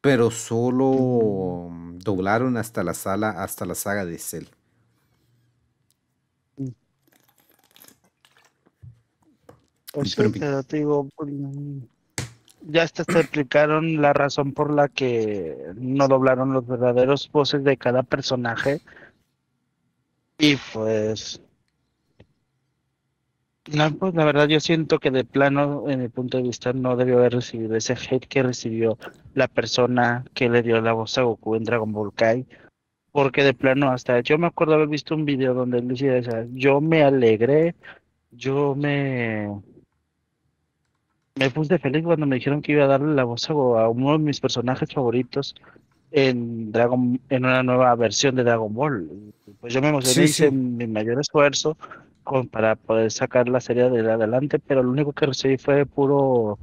pero solo doblaron hasta la sala, hasta la saga de Cell. Pues, ya hasta te explicaron la razón por la que no doblaron los verdaderos voces de cada personaje. Y pues. pues la verdad yo siento que de plano, en mi punto de vista, no debió haber recibido ese hate que recibió la persona que le dio la voz a Goku en Dragon Ball Kai. Porque de plano, hasta yo me acuerdo haber visto un video donde él decía, yo me alegré, yo me me puse feliz cuando me dijeron que iba a darle la voz a, uno de mis personajes favoritos en Dragon en una nueva versión de Dragon Ball. Pues yo me emocioné, hice mi mayor esfuerzo para poder sacar la serie de adelante, pero lo único que recibí fue puro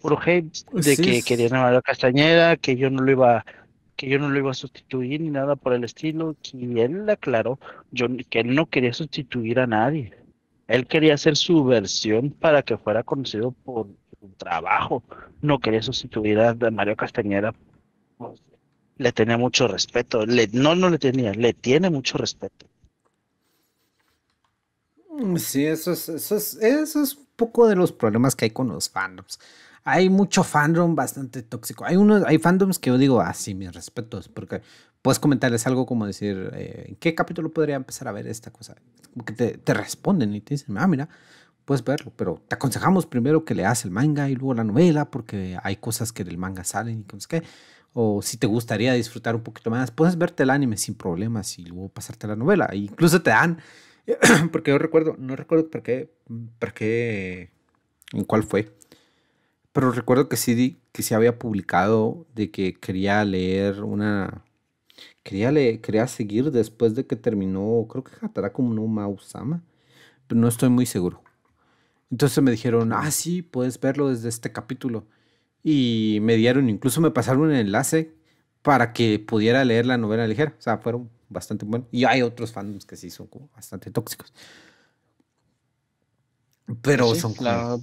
puro hate de que quería a la Castañeda, que yo no lo iba que yo no lo iba a sustituir ni nada por el estilo, y él aclaró yo, que él no quería sustituir a nadie. Él quería hacer su versión para que fuera conocido por su trabajo. No quería sustituir a Mario Castañeda. le tenía mucho respeto. no, no le tenía, le tiene mucho respeto. Mm, sí, eso es, eso un poco de los problemas que hay con los fandoms. Hay mucho fandom bastante tóxico. Hay unos, hay fandoms que yo digo, ah, mis respetos, porque puedes comentarles algo como decir, eh, ¿en qué capítulo podría empezar a ver esta cosa? que te, responden y te dicen, ah, mira, puedes verlo, pero te aconsejamos primero que leas el manga y luego la novela, porque hay cosas que del manga salen y que no sé qué. O si te gustaría disfrutar un poquito más, puedes verte el anime sin problemas y luego pasarte la novela. E incluso te dan, porque yo recuerdo, no recuerdo por qué, por qué, en cuál fue, pero recuerdo que sí, que había publicado de que quería leer una, Quería, le, quería seguir después de que terminó, creo que como no Mausama, pero no estoy muy seguro. Entonces me dijeron, ah, sí, puedes verlo desde este capítulo. Y me dieron, incluso me pasaron un enlace para que pudiera leer la novela ligera. O sea, fueron bastante buenos. Y hay otros fandoms que sí son como bastante tóxicos. Pero son como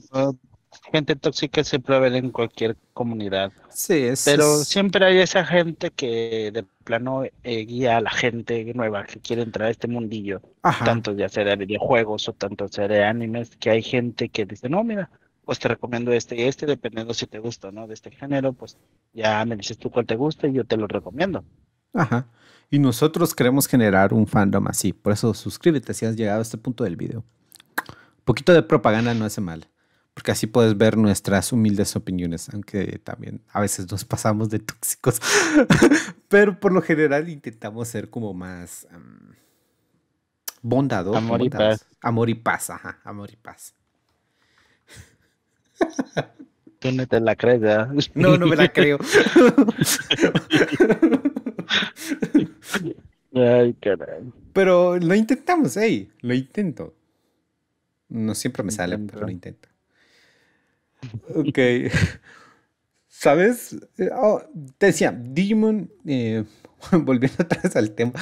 gente tóxica se va a en cualquier comunidad. Sí, Pero siempre hay esa gente que de plano eh, guía a la gente nueva que quiere entrar a este mundillo. Tanto ya sea de videojuegos o tanto sea de animes, que hay gente que dice, no, mira, pues te recomiendo este y este, dependiendo si te gusta, o ¿no? De este género, pues ya me dices tú cuál te gusta y yo te lo recomiendo. Ajá. Y nosotros queremos generar un fandom así. Por eso suscríbete si has llegado a este punto del video. Un poquito de propaganda no hace mal porque así puedes ver nuestras humildes opiniones, aunque también a veces nos pasamos de tóxicos, pero por lo general intentamos ser como más bondados. Amor y paz. Amor y paz, ajá, amor y paz. Tú no te la crees, ¿verdad? No, no me la creo. Ay, Pero lo intentamos, eh lo intento. No siempre me sale, pero lo intento. Ok. ¿Sabes? Eh, oh, te decía, Digimon, eh, volviendo atrás al tema,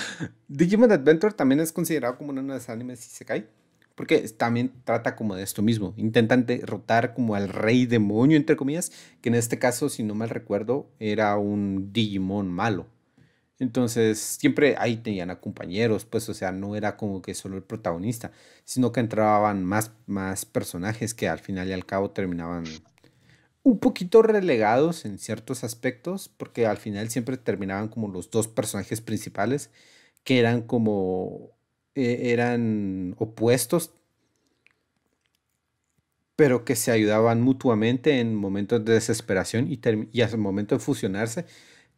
Digimon Adventure también es considerado como uno de los animes se cae, porque también trata como de esto mismo. Intentan derrotar como al rey demonio, entre comillas, que en este caso, si no mal recuerdo, era un Digimon malo. Entonces, siempre ahí tenían a compañeros, pues, o sea, no era como que solo el protagonista, sino que entraban más, más personajes que al final y al cabo terminaban un poquito relegados en ciertos aspectos, porque al final siempre terminaban como los dos personajes principales, que eran como, e, eran opuestos, pero que se ayudaban mutuamente en momentos de desesperación y, y momentos momento de fusionarse,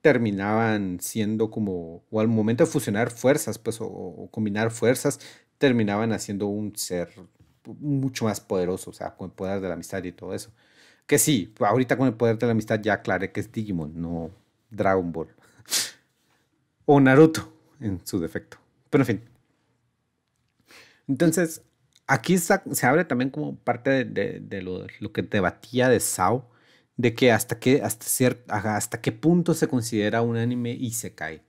terminaban siendo como, o al momento de fusionar fuerzas, pues, o, combinar fuerzas, terminaban haciendo un ser mucho más poderoso, o sea, con el poder de la amistad y todo eso. Que sí, ahorita con el poder de la amistad ya aclaré que es Digimon, no Dragon Ball. o Naruto, en su defecto. Pero en fin. Entonces, aquí se abre también como parte de, lo, lo, que debatía de Sao, de que hasta qué, hasta hasta qué punto se considera un anime y se cae.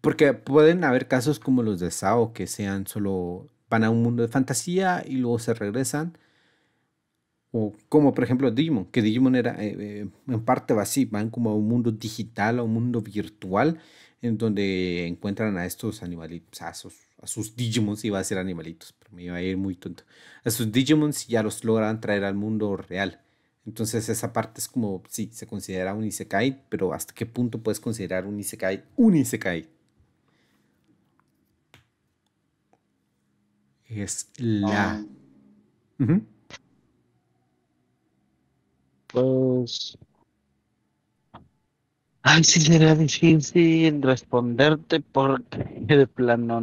Porque pueden haber casos como los de Sao, que sean solo, van a un mundo de fantasía y luego se regresan. O como por ejemplo Digimon, que Digimon era, eh, eh, en parte va así, van como a un mundo digital, a un mundo virtual, en donde encuentran a estos animalitos, a sus, a y va a ser animalitos, pero me iba a ir muy tonto. A sus Digimons y ya los logran traer al mundo real. Entonces esa parte es como, sí, se considera un isekai, pero ¿hasta qué punto puedes considerar un isekai un isekai? Es la... Ah. Pues... Ay, sí será difícil responderte porque de plano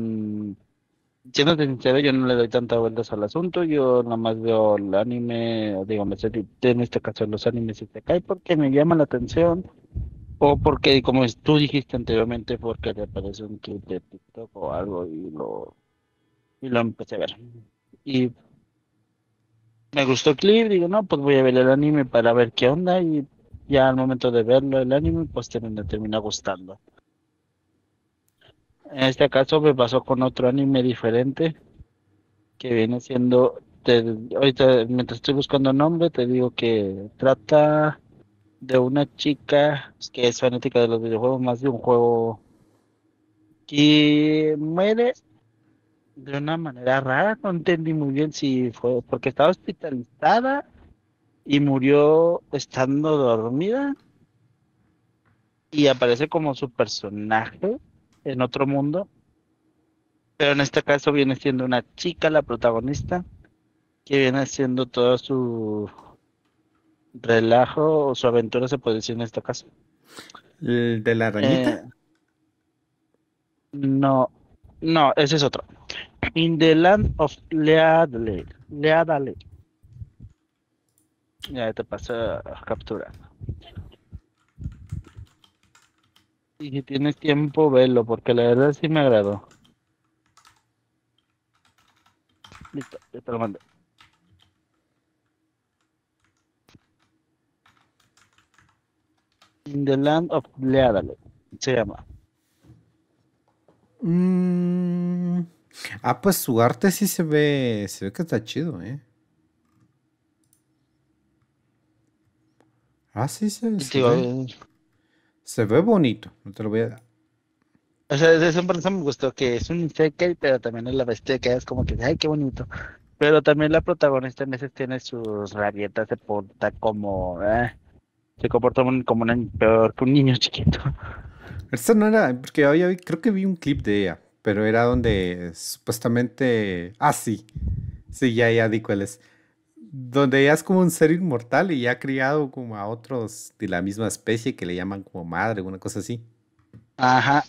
siendo sincero, yo no le doy tanta vueltas al asunto. Yo nada más veo el anime, digo, en este caso los animes y te cae porque me llama la atención o porque, como tú dijiste anteriormente, porque le aparece un clip de TikTok o algo y lo, y lo empecé a ver. Y me gustó el clip, digo, no, pues voy a ver el anime para ver qué onda y ya al momento de verlo el anime, pues te me termina gustando. En este caso me pasó con otro anime diferente que viene siendo, ahorita mientras estoy buscando nombre, te digo que trata de una chica que es fanática de los videojuegos, más de un juego que muere de una manera rara, no entendí muy bien si fue porque estaba hospitalizada y murió estando dormida y aparece como su personaje en otro mundo. Pero en este caso viene siendo una chica la protagonista, que viene haciendo todo su relajo o su aventura, se puede decir en este caso. ¿El de la reina eh, no, no, ese es otro. In the Land of Leadale. Leadale. Ya te pasa captura y si tienes tiempo, velo, porque la verdad sí me agradó. Listo, ya te lo mando. In the Land of Leadale, se llama. Mm, ah, pues su arte sí se ve, se ve que está chido, eh. Ah, sí sí, se ve bonito, no te lo voy a dar. O sea, desde eso, me gustó que es un insecto, pero también es la bestia que es como que, ay, qué bonito. Pero también la protagonista en veces tiene sus rabietas, se porta como, eh, se comporta como un, peor que un niño chiquito. Esta no era, porque hoy, creo que vi un clip de ella, pero era donde supuestamente, ah, sí, sí, ya, ya di cuál es donde ya es como un ser inmortal y ya ha criado como a otros de la misma especie que le llaman como madre, una cosa así. Ajá.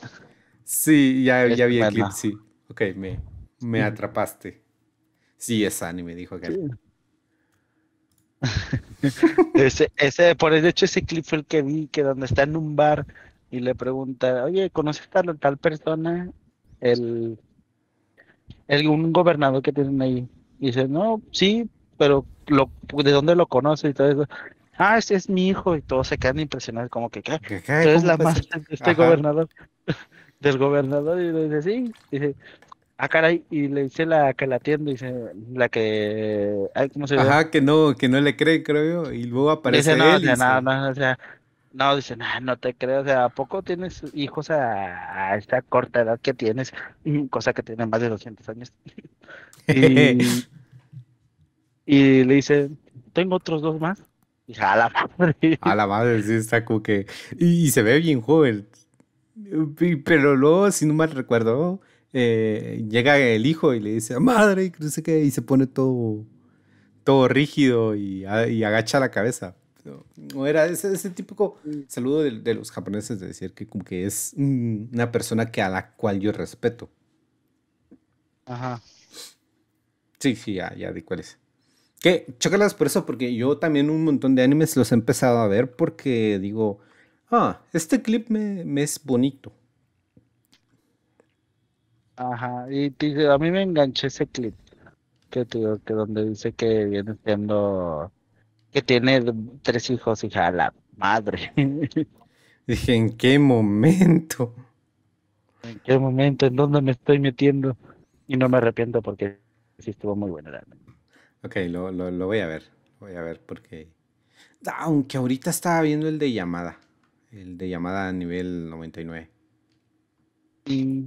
Sí, ya, vi el clip, sí. Ok, me, me atrapaste. Sí, es anime, dijo aquel. ese, ese, por el hecho, ese clip fue el que vi, que donde está en un bar y le pregunta, oye, ¿conoces a tal, tal persona? El, el, un gobernador que tienen ahí. Y dice, no, sí, pero lo, ¿de dónde lo conoce y todo eso? Ah, ese es mi hijo y todos se quedan impresionados como que, ¿qué? es la más de este gobernador, del gobernador y le dice, sí, dice, ah, caray, y le dice la que la atiende, dice, la que, ¿cómo se llama? Ajá, que no, que no le cree, creo yo, y luego aparece dice, no, Dice, no, no, o sea, no, dice, no, no te creo, o sea, ¿a poco tienes hijos a, esta corta edad que tienes? Cosa que tiene más de 200 años. y... Y le dice, tengo otros dos más. Y a la madre. A la madre, sí, está como que. Y, se ve bien joven. Pero luego, si no mal recuerdo, eh, llega el hijo y le dice, madre, no sé qué, y se pone todo, todo rígido y, agacha la cabeza. No, era ese, típico mm. saludo de, los japoneses de decir que como que es mm, una persona que a la cual yo respeto. Ajá. Sí, sí, ya, ya cuál es. Que chócalas por eso, porque yo también un montón de animes los he empezado a ver porque digo, ah, este clip me, es bonito. Ajá, y a mí me enganché ese clip que, que donde dice que viene siendo que tiene tres hijos, hija, la madre. Dije, ¿en qué momento? ¿En qué momento? ¿En dónde me estoy metiendo? Y no me arrepiento porque sí estuvo muy bueno realmente. Ok, lo, voy a ver. voy a ver porque. Aunque ahorita estaba viendo el de llamada. El de llamada a nivel 99. Mm,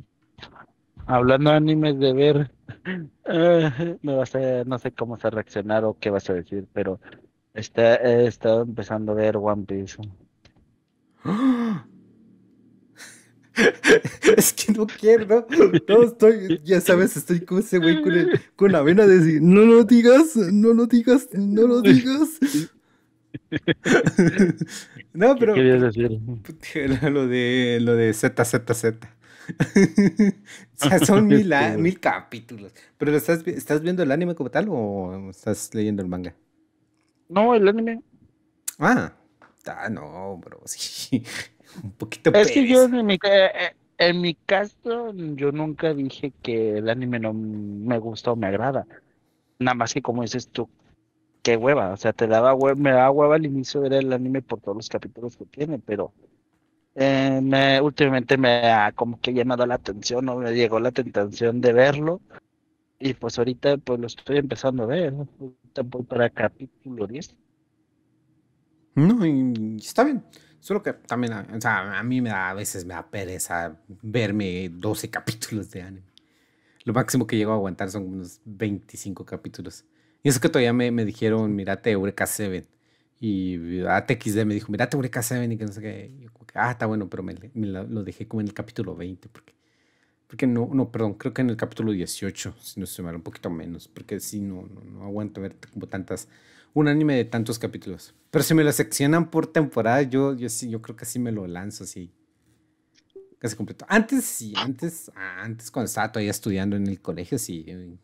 hablando de animes de ver, eh, me vas a, no sé cómo vas a reaccionar o qué vas a decir, pero está, he estado empezando a ver One Piece. ¡Ah! es que no quiero, ¿no? no estoy, ya sabes, estoy con ese güey con, la vena de decir, no lo digas, no lo digas, no lo digas. no, pero. ¿Qué querías decir? Lo de, lo de ZZZ. o sea, son mil, este, mil capítulos. ¿Pero estás, estás viendo el anime como tal o estás leyendo el manga? No, el anime. Ah, ah no, bro, sí poquito Es que yo eh, en mi, caso, yo nunca dije que el anime no me gusta o me agrada. Nada más que como dices tú, qué hueva. O sea, te daba hueva, me daba hueva al inicio ver el anime por todos los capítulos que tiene, pero eh, últimamente me ha como que llamado la atención, o ¿no? me llegó la tentación de verlo. Y pues ahorita pues lo estoy empezando a ver. tampoco para capítulo 10. No, y está bien. Solo que también, o sea, a mí me da, a veces me da pereza verme 12 capítulos de anime. Lo máximo que llego a aguantar son unos 25 capítulos. Y eso que todavía me, me dijeron, mirate Eureka 7. Y ATXD me dijo, mirate Eureka 7 y que no sé qué. ah, está bueno, pero me, lo dejé como en el capítulo 20. Porque, porque no, no, perdón, creo que en el capítulo 18, si no se me un poquito menos. Porque si sí, no, no, no aguanto ver como tantas un anime de tantos capítulos. Pero si me lo seccionan por temporada, yo, yo, sí, yo creo que sí me lo lanzo así. Casi completo. Antes sí, antes, ah, antes cuando estaba todavía estudiando en el colegio, sí. Eh,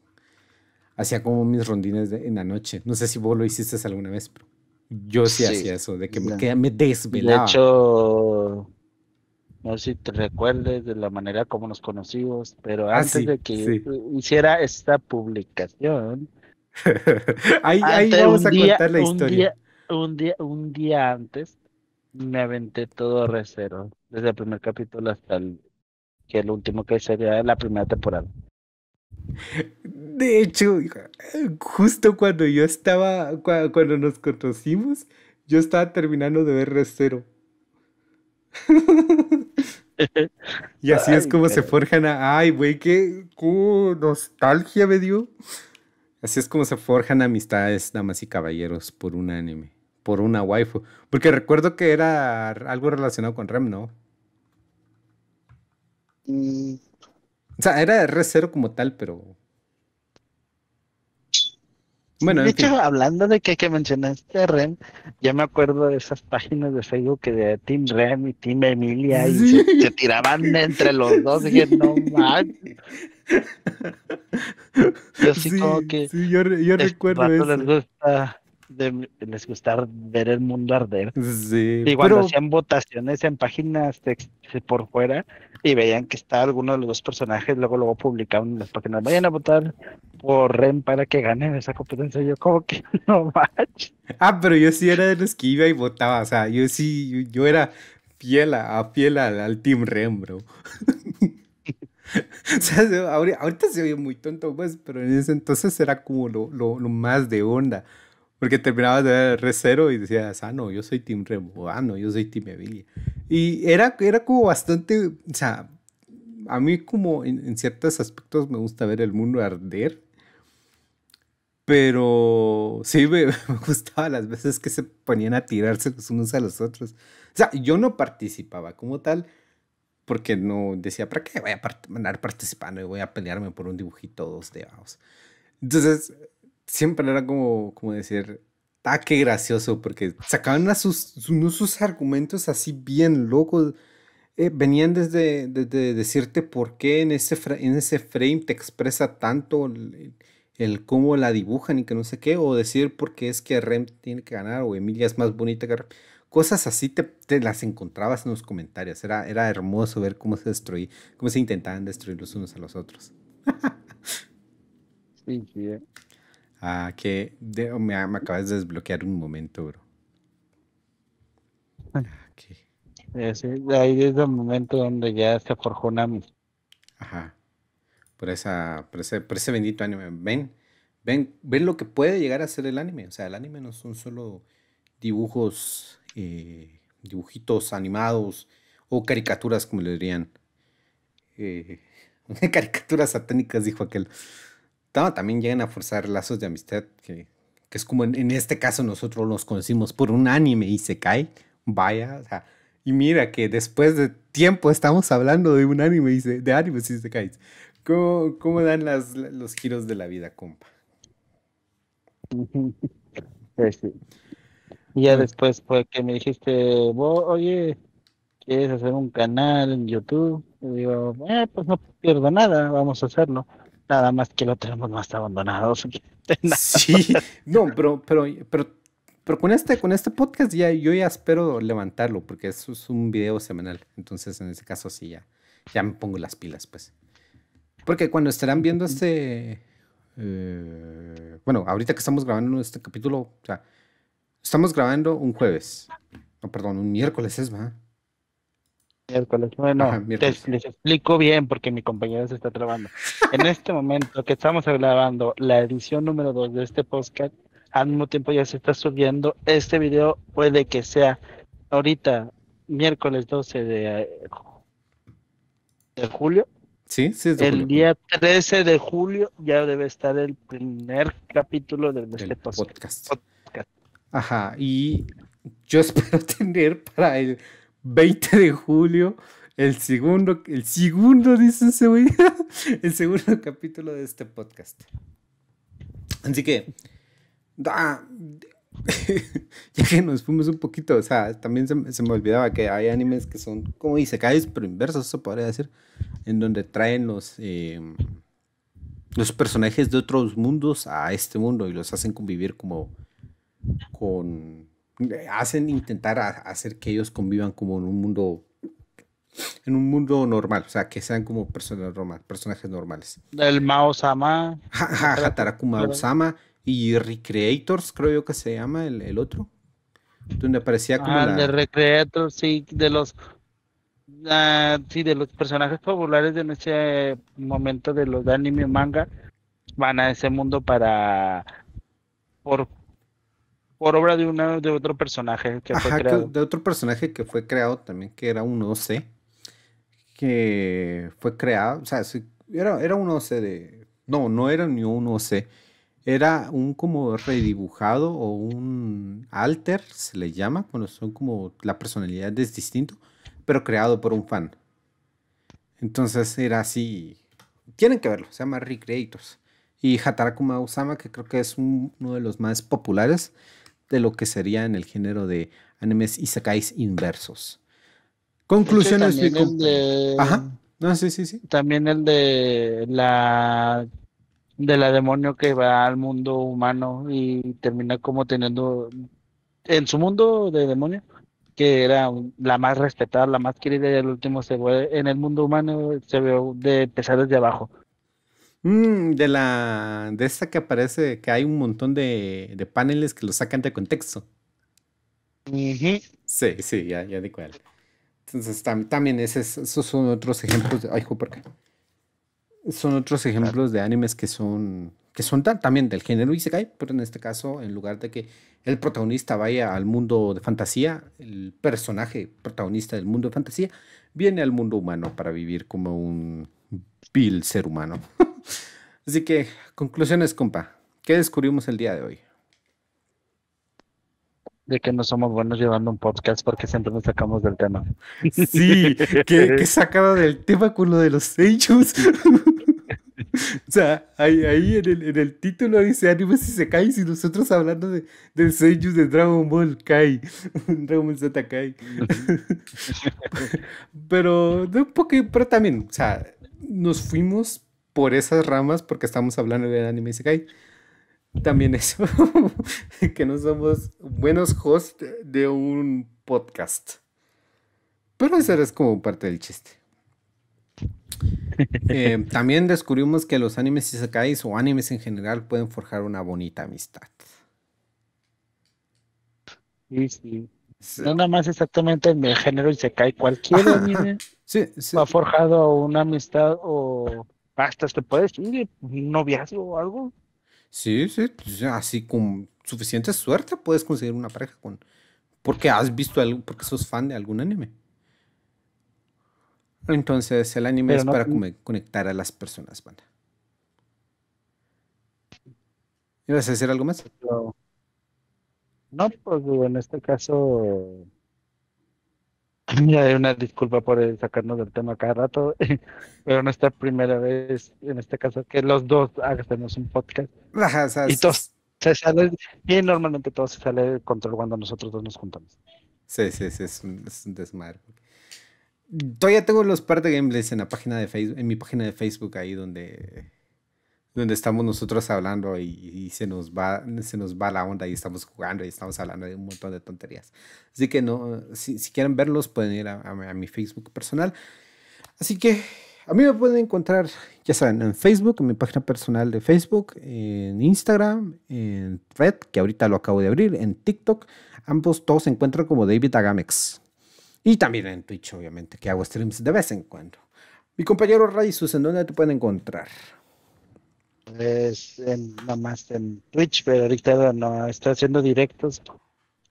hacía como mis rondines en la noche. No sé si vos lo hiciste alguna vez, pero yo sí, hacía eso, de que me, que desvelaba. De hecho, no sé si te recuerdes de la manera como nos conocimos, pero ah, antes de que hiciera esta publicación, ahí, vamos a contar la historia. Un día, un día, antes me aventé todo Resero, desde el primer capítulo hasta el que el último que sería la primera temporada. De hecho, justo cuando yo estaba, cuando nos conocimos, yo estaba terminando de ver Resero. y así es como se forjan a, ay, güey, qué nostalgia me dio. Así es como se forjan amistades, damas y caballeros, por un anime, por una waifu. Porque recuerdo que era algo relacionado con Rem, ¿no? Mm. O sea, era R0 como tal, pero bueno, de hecho, hablando de que, que mencionaste a Rem, ya me acuerdo de esas páginas de Facebook que de Team Rem y Team Emilia y se, tiraban entre los dos. y Dije, no man Yo sí, como que. yo, recuerdo eso. Les gusta, de, les gusta ver el mundo arder. Y cuando hacían votaciones en páginas por fuera, y veían que está alguno de los dos personajes, luego luego publicaban las páginas, vayan a votar por Rem para que ganen esa competencia. Yo como que no match. Ah, pero yo sí era de los que iba y votaba, o sea, yo sí, yo, era fiel a, fiel al, Team Rem, bro. o sea, ahorita se oye muy tonto, pues, pero en ese entonces era como lo, lo, más de onda. Porque terminabas de ver el y decías, ah, no, yo soy Team Rem ah, no, yo soy Team Evilia y era, era como bastante, o sea, a mí como en, ciertos aspectos me gusta ver el mundo arder, pero sí me, gustaba las veces que se ponían a tirarse los unos a los otros. O sea, yo no participaba como tal, porque no decía, ¿para qué voy a mandar andar participando y voy a pelearme por un dibujito dos dos dedos Entonces, siempre era como, como decir, Ah, qué gracioso, porque sacaban sus, argumentos así bien locos. Eh, venían desde, decirte por qué en ese, en ese frame te expresa tanto el, cómo la dibujan y que no sé qué, o decir por qué es que Rem tiene que ganar o Emilia es más bonita que Rem. Cosas así te, las encontrabas en los comentarios. Era, era hermoso ver cómo se destruía, cómo se intentaban destruir los unos a los otros. sí, sí. Eh. Ah, que ah, me, acabas de desbloquear un momento, bro. Ah, eh, ahí es el momento donde ya se forjó Nami Ajá. Por, esa, por ese, por ese bendito anime. Ven, ven, ven lo que puede llegar a ser el anime. O sea, el anime no son solo dibujos, eh, dibujitos animados o caricaturas, como le dirían. Eh, caricaturas satánicas, dijo aquel también llegan a forzar lazos de amistad, que, es como en, este caso nosotros nos conocimos por un anime y se cae, vaya, y mira que después de tiempo estamos hablando de un anime y se, de anime y se cae. ¿Cómo, dan las, los giros de la vida, compa? Pues ya después fue que me dijiste, oye, ¿quieres hacer un canal en YouTube? Y digo, eh, pues no pierdo nada, vamos a hacerlo. Nada más que lo tenemos más abandonado. Sí, no, pero, pero, pero, con, este, con este podcast ya yo ya espero levantarlo porque eso es un video semanal. Entonces, en ese caso sí, ya, me pongo las pilas, pues. Porque cuando estarán viendo este... Eh, bueno, ahorita que estamos grabando este capítulo, o sea, estamos grabando un jueves. No, perdón, un miércoles es, ¿verdad? miércoles. Bueno, Les, explico bien porque mi compañero se está trabando. en este momento que estamos grabando la edición número 2 de este podcast, al mismo tiempo ya se está subiendo. Este video puede que sea ahorita, miércoles 12 de, de julio. Sí, sí, El día 13 de julio ya debe estar el primer capítulo de este podcast. podcast. Ajá, y yo espero tener para el 20 de julio, el segundo, el segundo, ese güey, el segundo capítulo de este podcast. Así que, ya que nos fuimos un poquito, o sea, también se, me olvidaba que hay animes que son como dice caes pero inversos eso podría decir, en donde traen los, eh, los personajes de otros mundos a este mundo y los hacen convivir como con eh, hacen intentar hacer que ellos convivan como en un mundo en un mundo normal, o sea, que sean como personas personajes normales. El Mao Sama. Hataraku y Recreators, creo yo que se llama el, otro. Donde aparecía como. Ah, de Recreators, sí, de los. Ah, de los personajes populares de ese eh, momento de los de anime manga, van a ese mundo para. por por obra de, una, de otro personaje que creado. de otro personaje que fue creado también, que era un OC, que fue creado, o sea, era, era un OC de... No, no era ni un OC, era un como redibujado o un alter, se le llama, cuando son como la personalidad es distinto, pero creado por un fan. Entonces era así. Tienen que verlo, se llama Recreators. Y Hatarakuma Usama, que creo que es uno de los más populares, de lo que sería en el género de animes y isekais inversos. Conclusiones. también el de, No, También el de la de la demonio que va al mundo humano y termina como teniendo en su mundo de demonio que era la más respetada, la más querida y el último se ve en el mundo humano se ve de empezar desde abajo. Mm, de la. De esta que aparece que hay un montón de, paneles que lo sacan de contexto. Sí, sí, ya, ya de cuál. Entonces también esos son otros ejemplos. De, ay, Son otros ejemplos de animes que son. que son también del género Isekai, pero en este caso, en lugar de que el protagonista vaya al mundo de fantasía, el personaje protagonista del mundo de fantasía viene al mundo humano para vivir como un pil ser humano. Así que, conclusiones, compa. ¿Qué descubrimos el día de hoy? de que no somos buenos llevando un podcast porque siempre nos sacamos del tema. Sí, que, sacaba del tema con lo de los Seiyus o sea, ahí, en, el, título dice ánimo si se cae, si nosotros hablando de, de de Dragon Ball cae Dragon Ball Z cae pero, un poco, pero también, o sea, nos fuimos por esas ramas porque estamos hablando de anime Isekai. También eso, que no somos buenos hosts de un podcast. Pero eso es como parte del chiste. Eh, también descubrimos que los animes isekais o animes en general pueden forjar una bonita amistad. Sí, sí nada más exactamente en mi género y se cae cualquiera, dice. Sí, sí. Ha forjado una amistad o hasta te puedes? Eh, ¿Un noviazgo o algo. Sí, sí, pues así con suficiente suerte puedes conseguir una pareja con porque has visto algo, porque sos fan de algún anime. Entonces, el anime es para conectar a las personas, banda. ¿Ibas a decir algo más? No, pues en este caso, ya hay una disculpa por sacarnos del tema cada rato, pero no es la primera vez, en este caso, que los dos hacemos un podcast. y todos se normalmente todo se sale control cuando nosotros dos nos juntamos. Sí, sí, sí, es un, desmadre. Todavía tengo los par de gameplays en la página de Facebook, en mi página de Facebook ahí donde donde estamos nosotros hablando y, se, nos va, se nos va la onda y estamos jugando y estamos hablando de un montón de tonterías. Así que no, si, quieren verlos pueden ir a, mi Facebook personal. Así que a mí me pueden encontrar, ya saben, en Facebook, en mi página personal de Facebook, en Instagram, en Red que ahorita lo acabo de abrir, en TikTok. Ambos todos se encuentran como David Agamex. Y también en Twitch, obviamente, que hago streams de vez en cuando. Mi compañero Ray ¿en dónde te pueden encontrar? es en, nada más en Twitch, pero ahorita no está haciendo directos.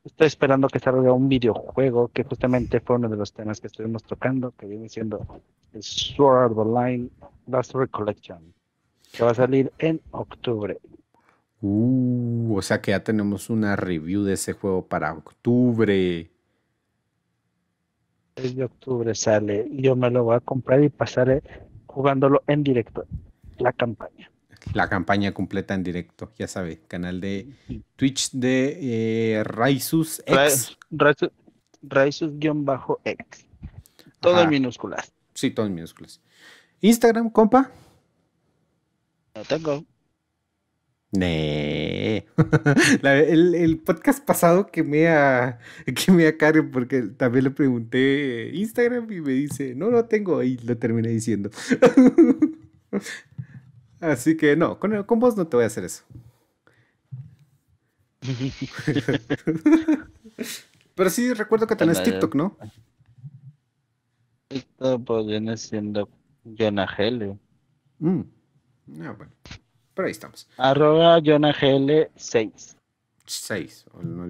Estoy esperando que salga un videojuego que justamente fue uno de los temas que estuvimos tocando, que viene siendo el Sword Online Last Recollection, que va a salir en octubre. Uh, o sea que ya tenemos una review de ese juego para octubre. El de octubre sale. Yo me lo voy a comprar y pasaré jugándolo en directo la campaña la campaña completa en directo, ya sabe, canal de Twitch de eh, Raisus X. Raisus-X. Todo en minúsculas. Sí, todo en minúsculas. Instagram, compa. No tengo. el, podcast pasado que me a que me porque también le pregunté eh, Instagram y me dice, no, no tengo, y lo terminé diciendo. Así que no, con, vos no te voy a hacer eso. Pero sí recuerdo que tenés TikTok, ¿no? TikTok pues, viene siendo Yonagelio. Mm. Ah, bueno. Pero ahí estamos. Arroba 6 6, no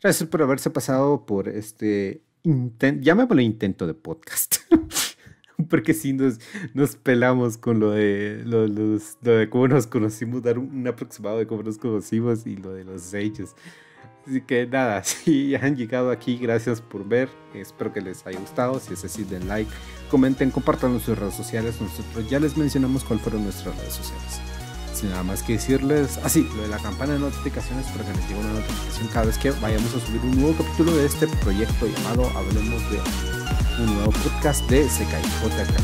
Gracias por haberse pasado por este intento, el intento de podcast. porque si nos, nos pelamos con lo de, los, lo de cómo nos conocimos, dar un, aproximado de cómo nos conocimos y lo de los hechos. Así que nada, si han llegado aquí, gracias por ver. Espero que les haya gustado. Si es así, den like, comenten, compartan en sus redes sociales. Nosotros ya les mencionamos cuáles fueron nuestras redes sociales. Sin nada más que decirles, así, ah, lo de la campana de notificaciones para que les llegue una notificación cada vez que vayamos a subir un nuevo capítulo de este proyecto llamado Hablemos de un nuevo podcast de CKJK.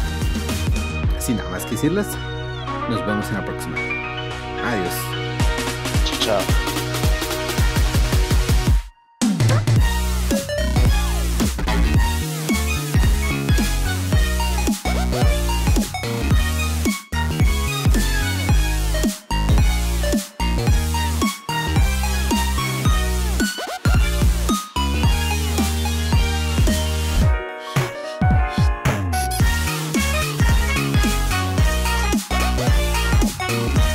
Sin nada más que decirles, nos vemos en la próxima. Adiós. Chao.